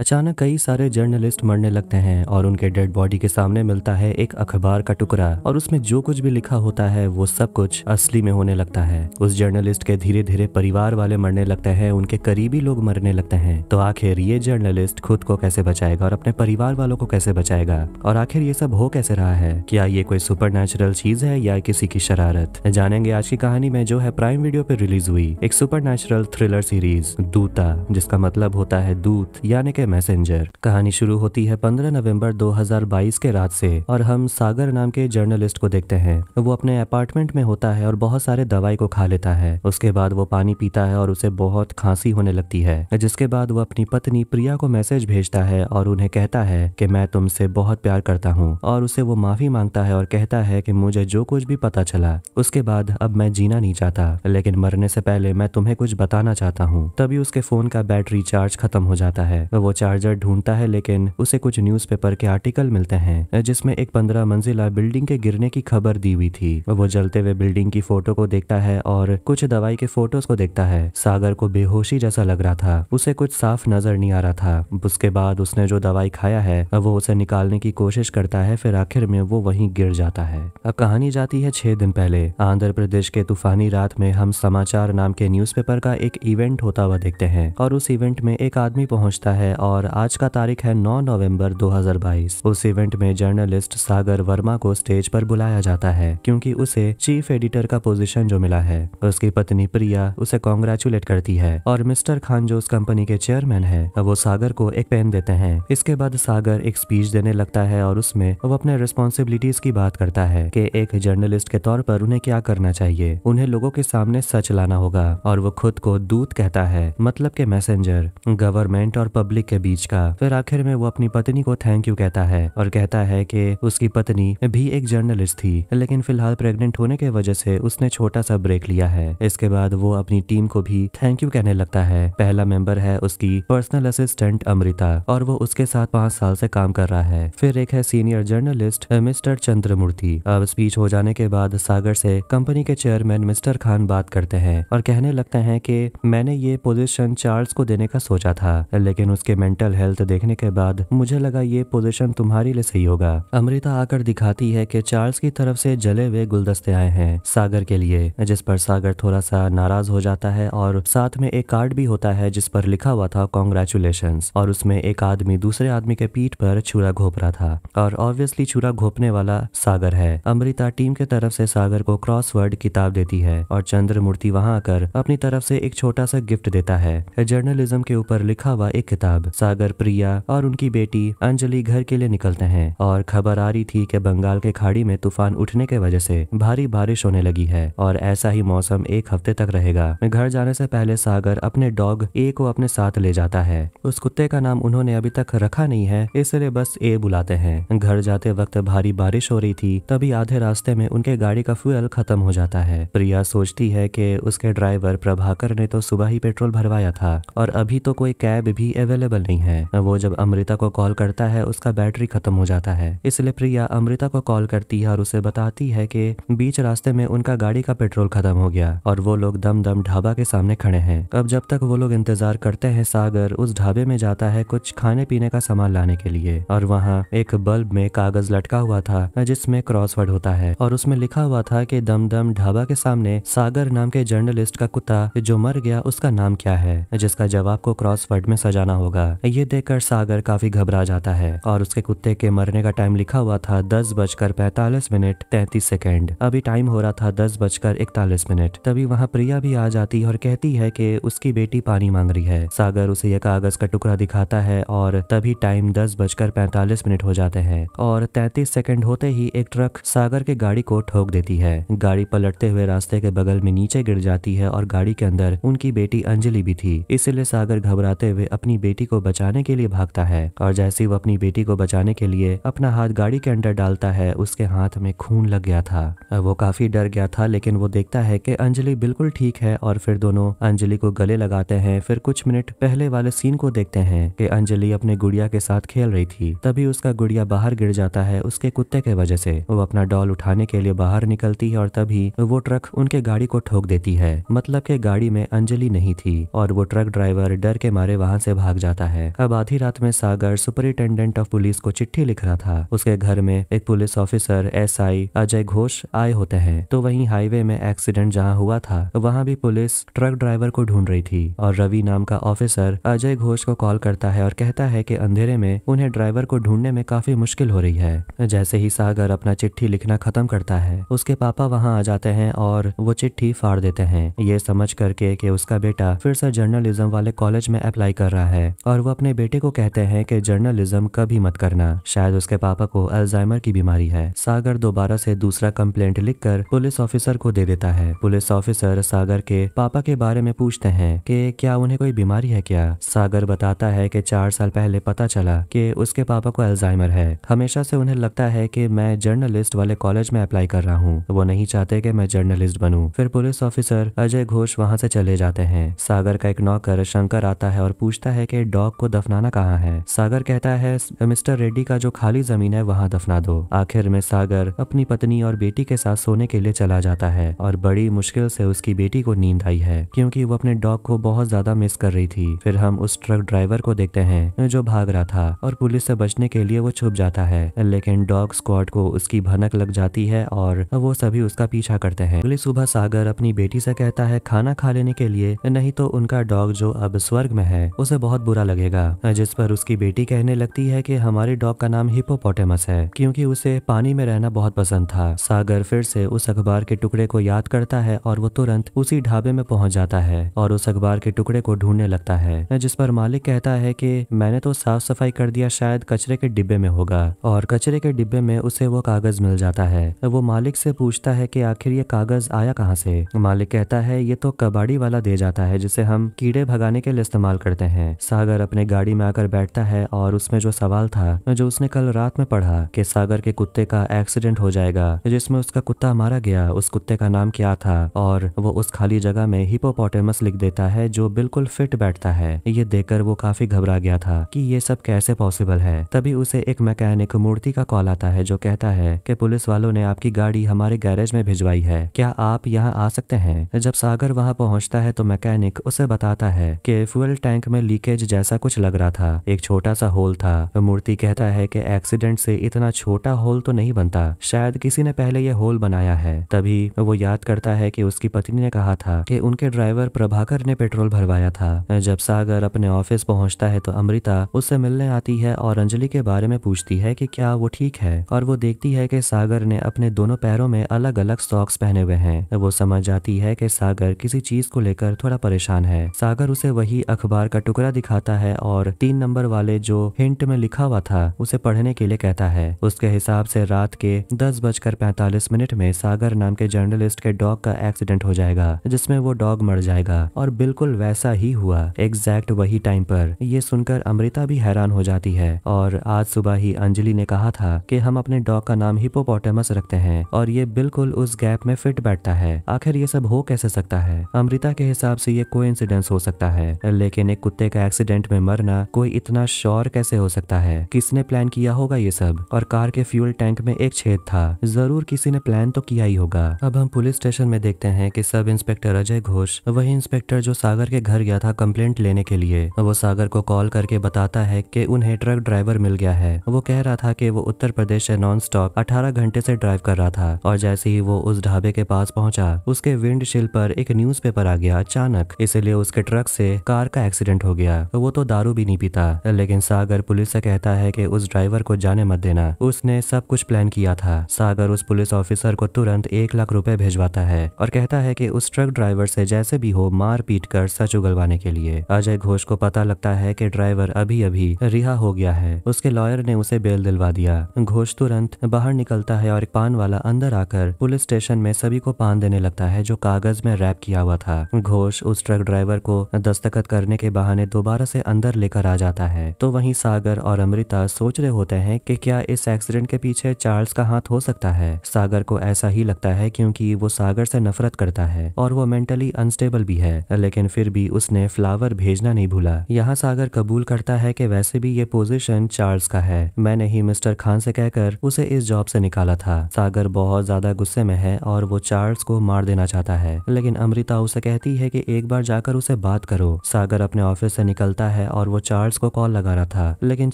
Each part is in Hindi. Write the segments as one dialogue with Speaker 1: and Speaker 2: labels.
Speaker 1: अचानक कई सारे जर्नलिस्ट मरने लगते हैं और उनके डेड बॉडी के सामने मिलता है एक अखबार का टुकड़ा और उसमें जो कुछ भी लिखा होता है वो सब कुछ असली में होने लगता है उस जर्नलिस्ट के धीरे धीरे परिवार वाले मरने लगते हैं उनके करीबी लोग मरने लगते हैं तो आखिर ये जर्नलिस्ट खुद को कैसे बचाएगा और अपने परिवार वालों को कैसे बचाएगा और आखिर ये सब हो कैसे रहा है क्या ये कोई सुपर चीज है या किसी की शरारत जानेंगे आज की कहानी में जो है प्राइम वीडियो पे रिलीज हुई एक सुपर थ्रिलर सीरीज दूता जिसका मतलब होता है दूत यानी के मैसेंजर कहानी शुरू होती है 15 नवंबर 2022 के रात से और हम सागर नाम के जर्नलिस्ट को देखते हैं वो अपने अपार्टमेंट में होता है और बहुत सारे दवाई को खा लेता है उसके बाद वो पानी पीता है और उसे बहुत खांसी होने लगती है जिसके बाद वो अपनी पत्नी प्रिया को मैसेज भेजता है और उन्हें कहता है कि मैं तुमसे बहुत प्यार करता हूँ और उसे वो माफी मांगता है और कहता है कि मुझे जो कुछ भी पता चला उसके बाद अब मैं जीना नहीं चाहता लेकिन मरने से पहले मैं तुम्हें कुछ बताना चाहता हूँ तभी उसके फोन का बैटरी चार्ज खत्म हो जाता है वो चार्जर ढूंढता है लेकिन उसे कुछ न्यूज़पेपर के आर्टिकल मिलते हैं जिसमें एक पंद्रह मंजिला बिल्डिंग के गिरने की खबर दी हुई थी वो जलते हुए बिल्डिंग की फोटो को देखता है और कुछ दवाई के फोटोज को देखता है सागर को बेहोशी जैसा लग रहा था उसे कुछ साफ नजर नहीं आ रहा था उसके बाद उसने जो दवाई खाया है वो उसे निकालने की कोशिश करता है फिर आखिर में वो वहीं गिर जाता है अब कहानी जाती है छह दिन पहले आंध्र प्रदेश के तूफानी रात में हम समाचार नाम के न्यूज़पेपर का एक इवेंट होता हुआ देखते हैं और उस इवेंट में एक आदमी पहुंचता है और आज का तारीख है 9 नवंबर 2022 उस इवेंट में जर्नलिस्ट सागर वर्मा को स्टेज पर बुलाया जाता है क्योंकि उसे चीफ एडिटर का पोजीशन जो मिला है उसकी पत्नी प्रिया उसे कॉन्ग्रेचुलेट करती है और मिस्टर खान जो उस कंपनी के चेयरमैन है वो सागर को एक पेन देते हैं इसके बाद सागर एक स्पीच देने लगता है और उसमें वो अपने रिस्पॉन्सिबिलिटीज की बात करता है की एक जर्नलिस्ट के तौर पर उन्हें क्या करना चाहिए उन्हें लोगों के सामने सच लाना होगा और वो खुद को दूत कहता है मतलब के मैसेंजर गवर्नमेंट और पब्लिक के के बीच का फिर आखिर में वो अपनी पत्नी को थैंक यू कहता है और कहता है कि उसकी पत्नी भी एक जर्नलिस्ट थी लेकिन फिलहाल प्रेग्नेंट होने की वजह से उसने छोटा सा ब्रेक लिया है इसके बाद वो अपनी टीम को भी थैंक यू कहने लगता है पहला मेंबर है उसकी पर्सनल असिस्टेंट अमृता और वो उसके साथ पांच साल से काम कर रहा है फिर एक है सीनियर जर्नलिस्ट मिस्टर चंद्रमूर्ति अब स्पीच हो जाने के बाद सागर से कंपनी के चेयरमैन मिस्टर खान बात करते हैं और कहने लगते हैं कि मैंने ये पोजीशन चार्ल्स को देने का सोचा था लेकिन उसके मेंटल हेल्थ देखने के बाद मुझे लगा ये पोजीशन तुम्हारे लिए सही होगा अमृता आकर दिखाती है कि चार्ल्स की तरफ से जले हुए गुलदस्ते आए हैं सागर के लिए जिस पर सागर थोड़ा सा नाराज हो जाता है और साथ में एक कार्ड भी होता है जिस पर लिखा हुआ था कॉन्ग्रेचुलेशन और उसमें एक आदमी दूसरे आदमी के पीठ पर छुरा घोप रहा था और ऑब्वियसली छुरा घोपने वाला सागर है अमृता टीम के तरफ से सागर को क्रॉस किताब देती है और चंद्र मूर्ति वहाँ आकर अपनी तरफ से एक छोटा सा गिफ्ट देता है जर्नलिज्म के ऊपर लिखा हुआ एक किताब सागर प्रिया और उनकी बेटी अंजलि घर के लिए निकलते हैं और खबर आ रही थी कि बंगाल के खाड़ी में तूफान उठने के वजह से भारी बारिश होने लगी है और ऐसा ही मौसम एक हफ्ते तक रहेगा घर जाने से पहले सागर अपने डॉग ए को अपने साथ ले जाता है उस कुत्ते का नाम उन्होंने अभी तक रखा नहीं है इसलिए बस ए बुलाते हैं घर जाते वक्त भारी बारिश हो रही थी तभी आधे रास्ते में उनके गाड़ी का फ्यूल खत्म हो जाता है प्रिया सोचती है कि उसके ड्राइवर प्रभाकर ने तो सुबह ही पेट्रोल भरवाया था और अभी तो कोई कैब भी अवेलेबल अवेलेबल नहीं है वो जब अमृता को कॉल करता है उसका बैटरी खत्म हो जाता है इसलिए प्रिया अमृता को कॉल करती है और उसे बताती है कि बीच रास्ते में उनका गाड़ी का पेट्रोल खत्म हो गया और वो लोग दम दम ढाबा के सामने खड़े हैं अब जब तक वो लोग इंतजार करते हैं सागर उस ढाबे में जाता है कुछ खाने पीने का सामान लाने के लिए और वहाँ एक बल्ब में कागज लटका हुआ था जिसमें क्रॉसवर्ड होता है और उसमें लिखा हुआ था कि दमदम ढाबा के सामने सागर नाम के जर्नलिस्ट का कुत्ता जो मर गया उसका नाम क्या है जिसका जवाब को क्रॉसवर्ड में सजाना होगा ये देखकर सागर काफी घबरा जाता है और उसके कुत्ते के मरने का टाइम लिखा हुआ था दस बजकर पैतालीस मिनट तैतीस सेकेंड अभी टाइम हो रहा था दस बजकर इकतालीस मिनट तभी वहाँ प्रिया भी आ जाती है और कहती है की उसकी बेटी पानी मांग रही है सागर उसे यह कागज का टुकड़ा दिखाता है और तभी टाइम दस बजकर पैतालीस मिनट हो जाते हैं और तैतीस सेकंड होते ही एक ट्रक सागर के गाड़ी को ठोक देती है गाड़ी पलटते हुए रास्ते के बगल में नीचे गिर जाती है और गाड़ी के अंदर उनकी बेटी अंजलि भी थी इसलिए सागर घबराते हुए अपनी बेटी को बचाने के लिए भागता है और जैसे वो अपनी बेटी को बचाने के लिए अपना हाथ गाड़ी के अंदर डालता है उसके हाथ में खून लग गया था वो काफी डर गया था लेकिन वो देखता है कि अंजलि बिल्कुल ठीक है और फिर दोनों अंजलि को गले लगाते हैं फिर कुछ मिनट पहले वाले सीन को देखते हैं कि अंजलि अपने गुड़िया के साथ खेल रही थी तभी उसका गुड़िया बाहर गिर जाता है उसके कुत्ते के वजह से वो अपना डॉल उठाने के लिए बाहर निकलती है और तभी वो ट्रक उनके गाड़ी को ठोक देती है मतलब के गाड़ी में अंजलि नहीं थी और वो ट्रक ड्राइवर डर के मारे वहां से भाग जाता है अब आधी रात में सागर सुपरिटेंडेंट ऑफ पुलिस को चिट्ठी लिख रहा था उसके घर में एक police officer S Ajay Ghosh आए होते हैं तो वही हाईवे में एक्सीडेंट जहाँ हुआ था वहाँ भी पुलिस ट्रक ड्राइवर को ढूंढ रही थी और रवि नाम का ऑफिसर अजय घोष को कॉल करता है और कहता है की अंधेरे में उन्हें ड्राइवर को ढूंढने में काफी मुश्किल हो रही है जैसे ही सागर अपना चिट्ठी लिखना खत्म करता है उसके पापा वहाँ आ जाते हैं और वो चिट्ठी फाड़ देते हैं ये समझ करके कि उसका बेटा फिर से जर्नलिज्म वाले कॉलेज में अप्लाई कर रहा है और और वो अपने बेटे को कहते हैं कि जर्नलिज्म कभी मत करना शायद उसके पापा को अल्जाइमर की बीमारी है सागर दोबारा से दूसरा कंप्लेंट लिखकर पुलिस ऑफिसर को दे देता है पुलिस ऑफिसर सागर के पापा के बारे में पूछते हैं कि क्या उन्हें कोई बीमारी है क्या सागर बताता है कि चार साल पहले पता चला कि उसके पापा को अल्जाइमर है हमेशा से उन्हें लगता है कि मैं जर्नलिस्ट वाले कॉलेज में अप्लाई कर रहा हूँ वो नहीं चाहते कि मैं जर्नलिस्ट बनू फिर पुलिस ऑफिसर अजय घोष वहाँ से चले जाते हैं सागर का एक नौकर शंकर आता है और पूछता है की डॉ डॉग को दफनाना कहाँ है सागर कहता है मिस्टर रेड्डी का जो खाली जमीन है वहाँ दफना दो आखिर में सागर अपनी पत्नी और बेटी के साथ सोने के लिए चला जाता है और बड़ी मुश्किल से उसकी बेटी को नींद आई है क्योंकि वो अपने डॉग को बहुत ज्यादा मिस कर रही थी फिर हम उस ट्रक ड्राइवर को देखते हैं जो भाग रहा था और पुलिस से बचने के लिए वो छुप जाता है लेकिन डॉग स्क्वाड को उसकी भनक लग जाती है और वो सभी उसका पीछा करते हैं अगली सुबह सागर अपनी बेटी से कहता है खाना खा लेने के लिए नहीं तो उनका डॉग जो अब स्वर्ग में है उसे बहुत बुरा लग लगेगा जिस पर उसकी बेटी कहने लगती है कि हमारे डॉग का नाम हिपोपोटेमस है क्योंकि उसे पानी में रहना बहुत पसंद था सागर फिर से उस अखबार के टुकड़े को याद करता है और वो तुरंत उसी ढाबे में पहुंच जाता है और उस अखबार के टुकड़े को ढूंढने लगता है जिस पर मालिक कहता है की मैंने तो साफ सफाई कर दिया शायद कचरे के डिब्बे में होगा और कचरे के डिब्बे में उसे वो कागज मिल जाता है वो मालिक से पूछता है की आखिर ये कागज आया कहाँ से मालिक कहता है ये तो कबाड़ी वाला दे जाता है जिसे हम कीड़े भगाने के लिए इस्तेमाल करते हैं सागर सागर अपने गाड़ी में आकर बैठता है और उसमें जो सवाल था जो उसने कल रात में पढ़ा कि सागर के कुत्ते का एक्सीडेंट हो जाएगा जिसमें उसका कुत्ता मारा गया उस कुत्ते का नाम क्या था और वो उस खाली जगह में हिपोपोटेमस लिख देता है जो बिल्कुल फिट बैठता है ये देखकर वो काफी घबरा गया था की ये सब कैसे पॉसिबल है तभी उसे एक मैकेनिक मूर्ति का कॉल आता है जो कहता है की पुलिस वालों ने आपकी गाड़ी हमारे गैरेज में भिजवाई है क्या आप यहाँ आ सकते हैं जब सागर वहाँ पहुँचता है तो मैकेनिक उसे बताता है की फ्यूल टैंक में लीकेज जैसे ऐसा कुछ लग रहा था एक छोटा सा होल था मूर्ति कहता है कि एक्सीडेंट से इतना छोटा होल तो नहीं बनता शायद किसी ने पहले यह होल बनाया है तभी वो याद करता है कि उसकी पत्नी ने कहा था कि उनके ड्राइवर प्रभाकर ने पेट्रोल भरवाया था जब सागर अपने ऑफिस पहुंचता है तो अमृता उससे मिलने आती है और अंजलि के बारे में पूछती है की क्या वो ठीक है और वो देखती है की सागर ने अपने दोनों पैरों में अलग अलग सॉक्स पहने हुए हैं वो समझ जाती है की सागर किसी चीज को लेकर थोड़ा परेशान है सागर उसे वही अखबार का टुकड़ा दिखाता है और तीन नंबर वाले जो हिंट में लिखा हुआ था उसे पढ़ने के लिए कहता है उसके हिसाब से रात के दस बजकर पैंतालीस मिनट में सागर नाम के जर्नलिस्ट के डॉग का एक्सीडेंट हो जाएगा जिसमें वो डॉग मर जाएगा और बिल्कुल वैसा ही हुआ एग्जैक्ट वही टाइम पर यह सुनकर अमृता भी हैरान हो जाती है और आज सुबह ही अंजलि ने कहा था कि हम अपने डॉग का नाम हिपोपोटेमस रखते हैं और ये बिल्कुल उस गैप में फिट बैठता है आखिर ये सब हो कैसे सकता है अमृता के हिसाब से ये इंसिडेंस हो सकता है लेकिन एक कुत्ते का एक्सीडेंट एक्सीडेंट में मरना कोई इतना श्योर कैसे हो सकता है किसने प्लान किया होगा ये सब और कार के फ्यूल टैंक में एक छेद था जरूर किसी ने प्लान तो किया ही होगा अब हम पुलिस स्टेशन में देखते हैं कि सब इंस्पेक्टर अजय घोष वही इंस्पेक्टर जो सागर के घर गया था कंप्लेंट लेने के लिए वो सागर को कॉल करके बताता है की उन्हें ट्रक ड्राइवर मिल गया है वो कह रहा था की वो उत्तर प्रदेश ऐसी नॉन स्टॉप अठारह घंटे ऐसी ड्राइव कर रहा था और जैसे ही वो उस ढाबे के पास पहुँचा उसके विंडशील्ड पर एक न्यूज आ गया अचानक इसलिए उसके ट्रक ऐसी कार का एक्सीडेंट हो गया वो तो तो दारू भी नहीं पीता लेकिन सागर पुलिस से कहता है कि उस ड्राइवर को जाने मत देना उसने सब कुछ प्लान किया था सागर उस पुलिस ऑफिसर को तुरंत एक लाख रुपए भेजवाता है और कहता है कि उस ट्रक ड्राइवर से जैसे भी हो मार पीट कर सच उगलवाने के लिए अजय घोष को पता लगता है की ड्राइवर अभी अभी रिहा हो गया है उसके लॉयर ने उसे बेल दिलवा दिया घोष तुरंत बाहर निकलता है और एक पान वाला अंदर आकर पुलिस स्टेशन में सभी को पान देने लगता है जो कागज में रैप किया हुआ था घोष उस ट्रक ड्राइवर को दस्तखत करने के बहाने दोबारा से अंदर लेकर आ जाता है तो वहीं सागर और अमृता सोच रहे होते हैं कि क्या इस एक्सीडेंट के पीछे चार्ल्स का हाथ हो सकता है सागर को ऐसा ही लगता है क्योंकि वो सागर से नफरत करता है और वो मेंटली अनस्टेबल भी है लेकिन फिर भी उसने फ्लावर भेजना नहीं भूला यहाँ सागर कबूल करता है की वैसे भी ये पोजिशन चार्ल्स का है मैंने ही मिस्टर खान से कहकर उसे इस जॉब से निकाला था सागर बहुत ज्यादा गुस्से में है और वो चार्ल्स को मार देना चाहता है लेकिन अमृता उसे कहती है कि एक बार जाकर उसे बात करो सागर अपने ऑफिस से निकलता है है और वो चार्ल्स को कॉल लगा रहा था लेकिन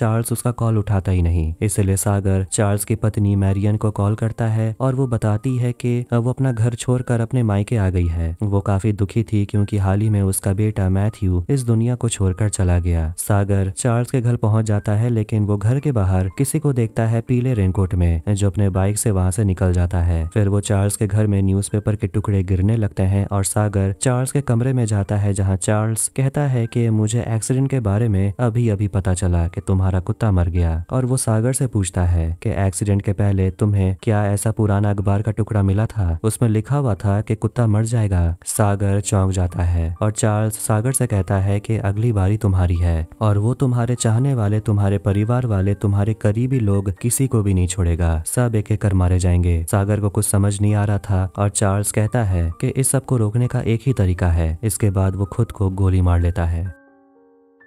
Speaker 1: चार्ल्स उसका कॉल उठाता ही नहीं इसलिए सागर चार्ल्स की पत्नी मैरियन को कॉल करता है और वो बताती है कि वो अपना घर छोड़कर अपने मायके आ गई है वो काफी दुखी थी क्योंकि हाल ही में उसका बेटा मैथ्यू इस दुनिया को छोड़कर चला गया सागर चार्ल्स के घर पहुंच जाता है लेकिन वो घर के बाहर किसी को देखता है पीले रेनकोट में जो अपने बाइक से वहां से निकल जाता है फिर वो चार्ल्स के घर में न्यूज़पेपर के टुकड़े गिरने लगते हैं और सागर चार्ल्स के कमरे में जाता है जहाँ चार्ल्स कहता है कि मुझे एक्सीडेंट के बारे में अभी अभी पता चला कि तुम्हारा कुत्ता मर गया और वो सागर से पूछता है कि एक्सीडेंट के पहले तुम्हें क्या ऐसा पुराना अखबार का टुकड़ा मिला था उसमें लिखा हुआ था कि कुत्ता मर जाएगा सागर चौंक जाता है और चार्ल्स सागर से कहता है कि अगली बारी तुम्हारी है और वो तुम्हारे चाहने वाले तुम्हारे परिवार वाले तुम्हारे करीबी लोग किसी को भी नहीं छोड़ेगा सब एक एक कर मारे जाएंगे सागर को कुछ समझ नहीं आ रहा था और चार्ल्स कहता है कि इस सब को रोकने का एक ही तरीका है इसके बाद वो खुद को गोली मार लेता है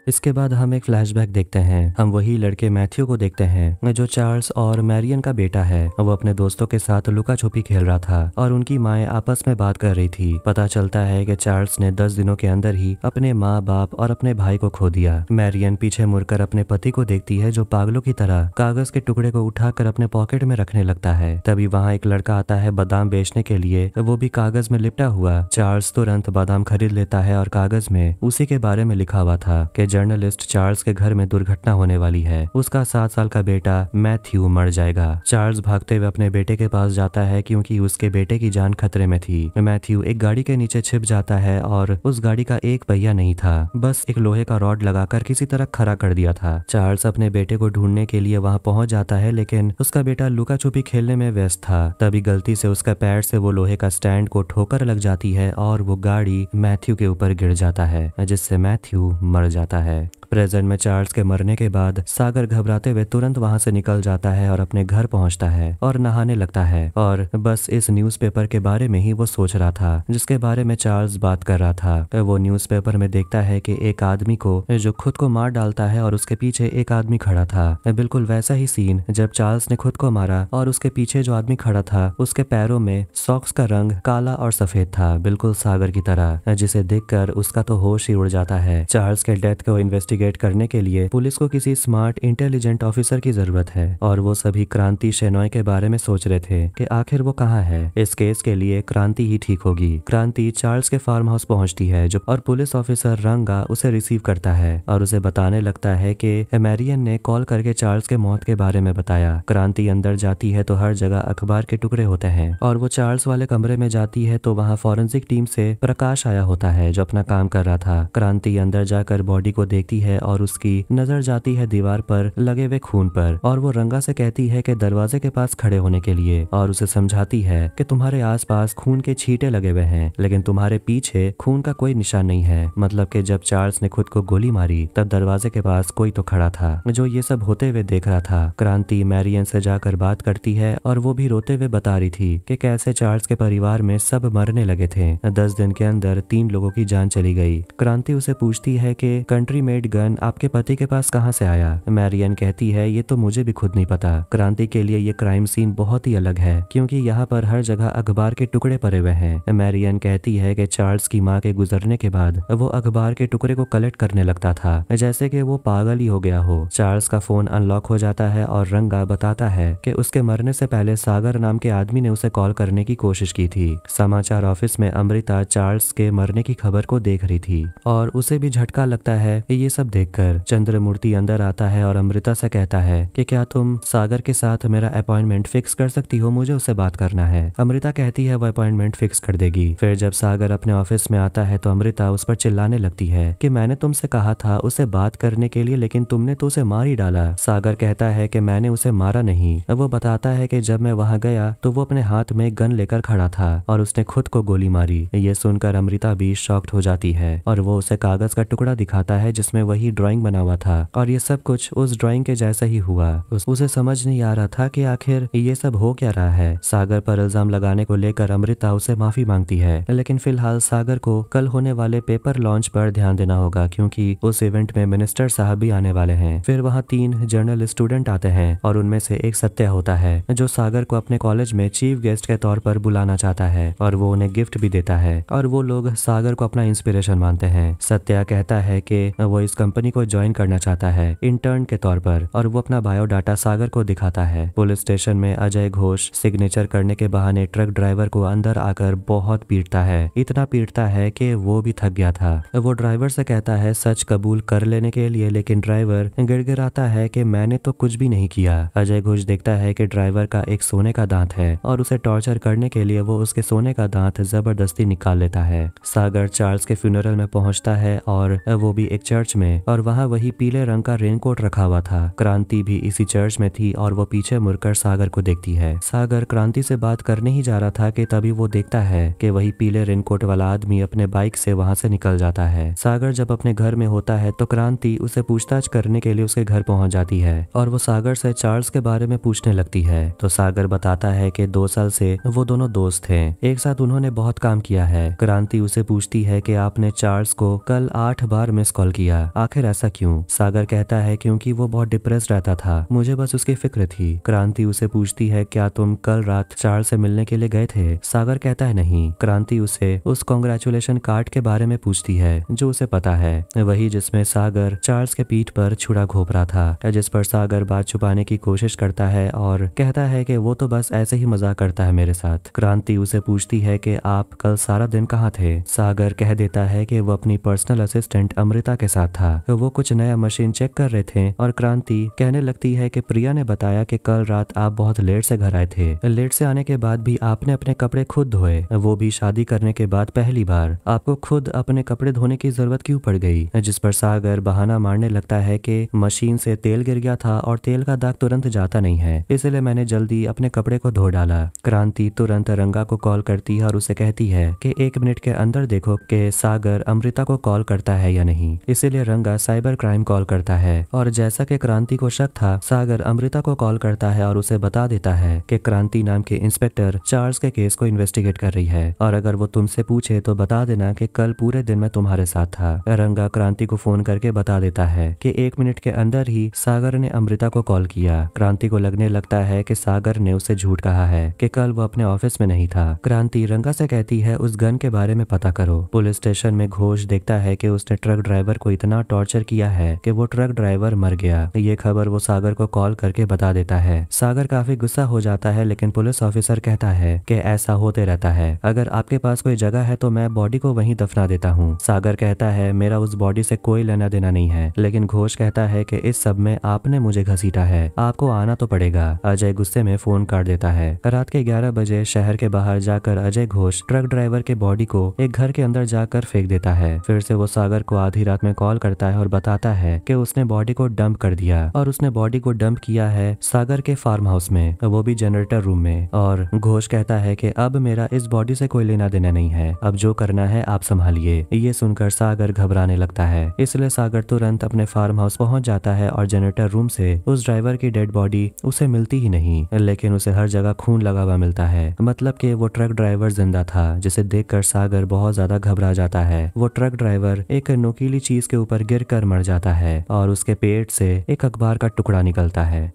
Speaker 1: इसके बाद हम एक फ्लैशबैक देखते हैं हम वही लड़के मैथ्यू को देखते हैं जो चार्ल्स और मैरियन का बेटा है वो अपने दोस्तों के साथ लुका छुपी खेल रहा था और उनकी माए आपस में बात कर रही थी पता चलता है कि चार्ल्स ने दस दिनों के अंदर ही अपने माँ बाप और अपने भाई को खो दिया मैरियन पीछे मुड़कर अपने पति को देखती है जो पागलों की तरह कागज के टुकड़े को उठाकर अपने पॉकेट में रखने लगता है तभी वहाँ एक लड़का आता है बादाम बेचने के लिए वो भी कागज में लिपटा हुआ चार्ल्स तुरंत बादाम खरीद लेता है और कागज में उसी के बारे में लिखा हुआ था जर्नलिस्ट चार्ल्स के घर में दुर्घटना होने वाली है उसका सात साल का बेटा मैथ्यू मर जाएगा चार्ल्स भागते हुए अपने बेटे के पास जाता है क्योंकि उसके बेटे की जान खतरे में थी मैथ्यू एक गाड़ी के नीचे छिप जाता है और उस गाड़ी का एक पहिया नहीं था बस एक लोहे का रॉड लगाकर किसी तरह खड़ा कर दिया था चार्ल्स अपने बेटे को ढूंढने के लिए वहां पहुंच जाता है लेकिन उसका बेटा लुका छुपी खेलने में व्यस्त था तभी गलती से उसका पैर से वो लोहे का स्टैंड को ठोकर लग जाती है और वो गाड़ी मैथ्यू के ऊपर गिर जाता है जिससे मैथ्यू मर जाता है है प्रेजेंट में चार्ल्स के मरने के बाद सागर घबराते हुए तुरंत वहां से निकल जाता है और अपने घर पहुंचता है और नहाने लगता है और बस इस न्यूज़पेपर के बारे में ही वो सोच रहा था जिसके बारे में चार्ल्स बात कर रहा था वो न्यूज़पेपर में देखता है कि एक आदमी को जो खुद को मार डालता है और उसके पीछे एक आदमी खड़ा था बिल्कुल वैसा ही सीन जब चार्ल्स ने खुद को मारा और उसके पीछे जो आदमी खड़ा था उसके पैरों में सॉक्स का रंग काला और सफेद था बिल्कुल सागर की तरह जिसे देखकर उसका तो होश ही उड़ जाता है चार्ल्स के डेथ को इन्वेस्टिगेट इन्वेस्टिगेट करने के लिए पुलिस को किसी स्मार्ट इंटेलिजेंट ऑफिसर की जरूरत है और वो सभी क्रांति शेनॉय के बारे में सोच रहे थे कि आखिर वो कहाँ है इस केस के लिए क्रांति ही ठीक होगी क्रांति चार्ल्स के फार्म हाउस पहुँचती है जो और पुलिस ऑफिसर रंगा उसे रिसीव करता है और उसे बताने लगता है कि एमेरियन ने कॉल करके चार्ल्स के मौत के बारे में बताया क्रांति अंदर जाती है तो हर जगह अखबार के टुकड़े होते हैं और वो चार्ल्स वाले कमरे में जाती है तो वहाँ फॉरेंसिक टीम से प्रकाश आया होता है जो अपना काम कर रहा था क्रांति अंदर जाकर बॉडी को देखती है है और उसकी नजर जाती है दीवार पर लगे हुए खून पर और वो रंगा से कहती है कि दरवाजे के पास खड़े होने के लिए और उसे समझाती है कि तुम्हारे आसपास खून के छींटे लगे हुए हैं लेकिन तुम्हारे पीछे खून का कोई निशान नहीं है मतलब कि जब चार्ल्स ने खुद को गोली मारी तब दरवाजे के पास कोई तो खड़ा था जो ये सब होते हुए देख रहा था क्रांति मैरियन से जाकर बात करती है और वो भी रोते हुए बता रही थी कि कैसे चार्ल्स के परिवार में सब मरने लगे थे दस दिन के अंदर तीन लोगों की जान चली गई क्रांति उसे पूछती है कि कंट्री मेड गन गन आपके पति के पास कहाँ से आया मैरियन कहती है ये तो मुझे भी खुद नहीं पता क्रांति के लिए ये क्राइम सीन बहुत ही अलग है क्योंकि यहाँ पर हर जगह अखबार के टुकड़े पड़े हुए हैं मैरियन कहती है कि चार्ल्स की माँ के गुजरने के बाद वो अखबार के टुकड़े को कलेक्ट करने लगता था जैसे कि वो पागल ही हो गया हो चार्ल्स का फोन अनलॉक हो जाता है और रंगा बताता है कि उसके मरने से पहले सागर नाम के आदमी ने उसे कॉल करने की कोशिश की थी समाचार ऑफिस में अमृता चार्ल्स के मरने की खबर को देख रही थी और उसे भी झटका लगता है ये सब सब देखकर चंद्रमूर्ति अंदर आता है और अमृता से कहता है कि क्या तुम सागर के साथ मेरा अपॉइंटमेंट फिक्स कर सकती हो मुझे उससे बात करना है अमृता कहती है वो अपॉइंटमेंट फिक्स कर देगी फिर जब सागर अपने ऑफिस में आता है तो अमृता उस पर चिल्लाने लगती है कि मैंने तुमसे कहा था उसे बात करने के लिए लेकिन तुमने तो उसे मार ही डाला सागर कहता है कि मैंने उसे मारा नहीं वो बताता है कि जब मैं वहां गया तो वो अपने हाथ में गन लेकर खड़ा था और उसने खुद को गोली मारी ये सुनकर अमृता भी शॉक्ट हो जाती है और वो उसे कागज का टुकड़ा दिखाता है जिसमें वो वही ड्राइंग बना हुआ था और ये सब कुछ उस ड्राइंग के जैसा ही हुआ उसे समझ नहीं आ रहा था कि आखिर ये सब हो क्या रहा है सागर पर इल्जाम लगाने को लेकर अमृता उसे माफी मांगती है लेकिन फिलहाल सागर को कल होने वाले पेपर लॉन्च पर ध्यान देना होगा क्योंकि उस इवेंट में मिनिस्टर साहब भी आने वाले हैं फिर वहाँ तीन जर्नल स्टूडेंट आते हैं और उनमें से एक सत्या होता है जो सागर को अपने कॉलेज में चीफ गेस्ट के तौर पर बुलाना चाहता है और वो उन्हें गिफ्ट भी देता है और वो लोग सागर को अपना इंस्पिरेशन मानते हैं सत्या कहता है की वो इसका कंपनी को ज्वाइन करना चाहता है इंटर्न के तौर पर और वो अपना बायोडाटा सागर को दिखाता है पुलिस स्टेशन में अजय घोष सिग्नेचर करने के बहाने ट्रक ड्राइवर को अंदर आकर बहुत पीटता है इतना पीटता है कि वो भी थक गया था वो ड्राइवर से कहता है सच कबूल कर लेने के लिए लेकिन ड्राइवर गिड़गिड़ाता है कि मैंने तो कुछ भी नहीं किया अजय घोष देखता है कि ड्राइवर का एक सोने का दांत है और उसे टॉर्चर करने के लिए वो उसके सोने का दांत जबरदस्ती निकाल लेता है सागर चार्ल्स के फ्यूनरल में पहुंचता है और वो भी एक चर्च में में और वहाँ वही पीले रंग का रेनकोट रखा हुआ था क्रांति भी इसी चर्च में थी और वो पीछे मुड़कर सागर को देखती है सागर क्रांति से बात करने ही जा रहा था कि तभी वो देखता है कि वही पीले रेनकोट वाला आदमी अपने बाइक से वहाँ से निकल जाता है सागर जब अपने घर में होता है तो क्रांति उसे पूछताछ करने के लिए उसके घर पहुंच जाती है और वो सागर से चार्ल्स के बारे में पूछने लगती है तो सागर बताता है कि दो साल से वो दोनों दोस्त थे एक साथ उन्होंने बहुत काम किया है क्रांति उसे पूछती है कि आपने चार्ल्स को कल आठ बार मिस कॉल किया आखिर ऐसा क्यों सागर कहता है क्योंकि वो बहुत डिप्रेस रहता था मुझे बस उसकी फिक्र थी क्रांति उसे पूछती है क्या तुम कल रात चार से मिलने के लिए गए थे सागर कहता है नहीं क्रांति उसे उस कॉन्ग्रेचुलेशन कार्ड के बारे में पूछती है जो उसे पता है वही जिसमें सागर चार्ल्स के पीठ पर छुड़ा घोप रहा था जिस पर सागर बात छुपाने की कोशिश करता है और कहता है कि वो तो बस ऐसे ही मजाक करता है मेरे साथ क्रांति उसे पूछती है कि आप कल सारा दिन कहाँ थे सागर कह देता है कि वो अपनी पर्सनल असिस्टेंट अमृता के साथ था था तो वो कुछ नया मशीन चेक कर रहे थे और क्रांति कहने लगती है कि प्रिया ने बताया कि कल रात आप बहुत लेट से घर आए थे लेट से आने के बाद भी आपने अपने कपड़े खुद धोए वो भी शादी करने के बाद पहली बार आपको खुद अपने कपड़े धोने की जरूरत क्यों पड़ गई जिस पर सागर बहाना मारने लगता है कि मशीन से तेल गिर गया था और तेल का दाग तुरंत जाता नहीं है इसलिए मैंने जल्दी अपने कपड़े को धो डाला क्रांति तुरंत रंगा को कॉल करती है और उसे कहती है कि एक मिनट के अंदर देखो कि सागर अमृता को कॉल करता है या नहीं इसीलिए रंग गंगा साइबर क्राइम कॉल करता है और जैसा कि क्रांति को शक था सागर अमृता को कॉल करता है और उसे बता देता है कि क्रांति नाम के इंस्पेक्टर चार्ल्स के केस को इन्वेस्टिगेट कर रही है और अगर वो तुमसे पूछे तो बता देना कि कल पूरे दिन में तुम्हारे साथ था रंगा क्रांति को फोन करके बता देता है कि एक मिनट के अंदर ही सागर ने अमृता को कॉल किया क्रांति को लगने लगता है कि सागर ने उसे झूठ कहा है कि कल वो अपने ऑफिस में नहीं था क्रांति रंगा से कहती है उस गन के बारे में पता करो पुलिस स्टेशन में घोष देखता है कि उसने ट्रक ड्राइवर को इतना टॉर्चर किया है कि वो ट्रक ड्राइवर मर गया ये खबर वो सागर को कॉल करके बता देता है सागर काफी गुस्सा हो जाता है लेकिन पुलिस ऑफिसर कहता है कि ऐसा होते रहता है अगर आपके पास कोई जगह है तो मैं बॉडी को वहीं दफना देता हूँ सागर कहता है मेरा उस बॉडी से कोई लेना देना नहीं है लेकिन घोष कहता है कि इस सब में आपने मुझे घसीटा है आपको आना तो पड़ेगा अजय गुस्से में फोन काट देता है रात के ग्यारह बजे शहर के बाहर जाकर अजय घोष ट्रक ड्राइवर के बॉडी को एक घर के अंदर जाकर फेंक देता है फिर से वो सागर को आधी रात में कॉल करता करता है और बताता है कि उसने बॉडी को डंप कर दिया और उसने बॉडी को डंप किया है सागर के फार्म हाउस में वो भी जनरेटर रूम में और घोष कहता है कि अब मेरा इस बॉडी से कोई लेना देना नहीं है अब जो करना है आप संभालिए ये सुनकर सागर घबराने लगता है इसलिए सागर तुरंत अपने फार्म हाउस पहुंच जाता है और जनरेटर रूम से उस ड्राइवर की डेड बॉडी उसे मिलती ही नहीं लेकिन उसे हर जगह खून लगा हुआ मिलता है मतलब कि वो ट्रक ड्राइवर जिंदा था जिसे देखकर सागर बहुत ज्यादा घबरा जाता है वो ट्रक ड्राइवर एक नोकीली चीज के ऊपर गिर कर मर जाता है और उसके पेट से एक अखबार का टुकड़ा निकलता है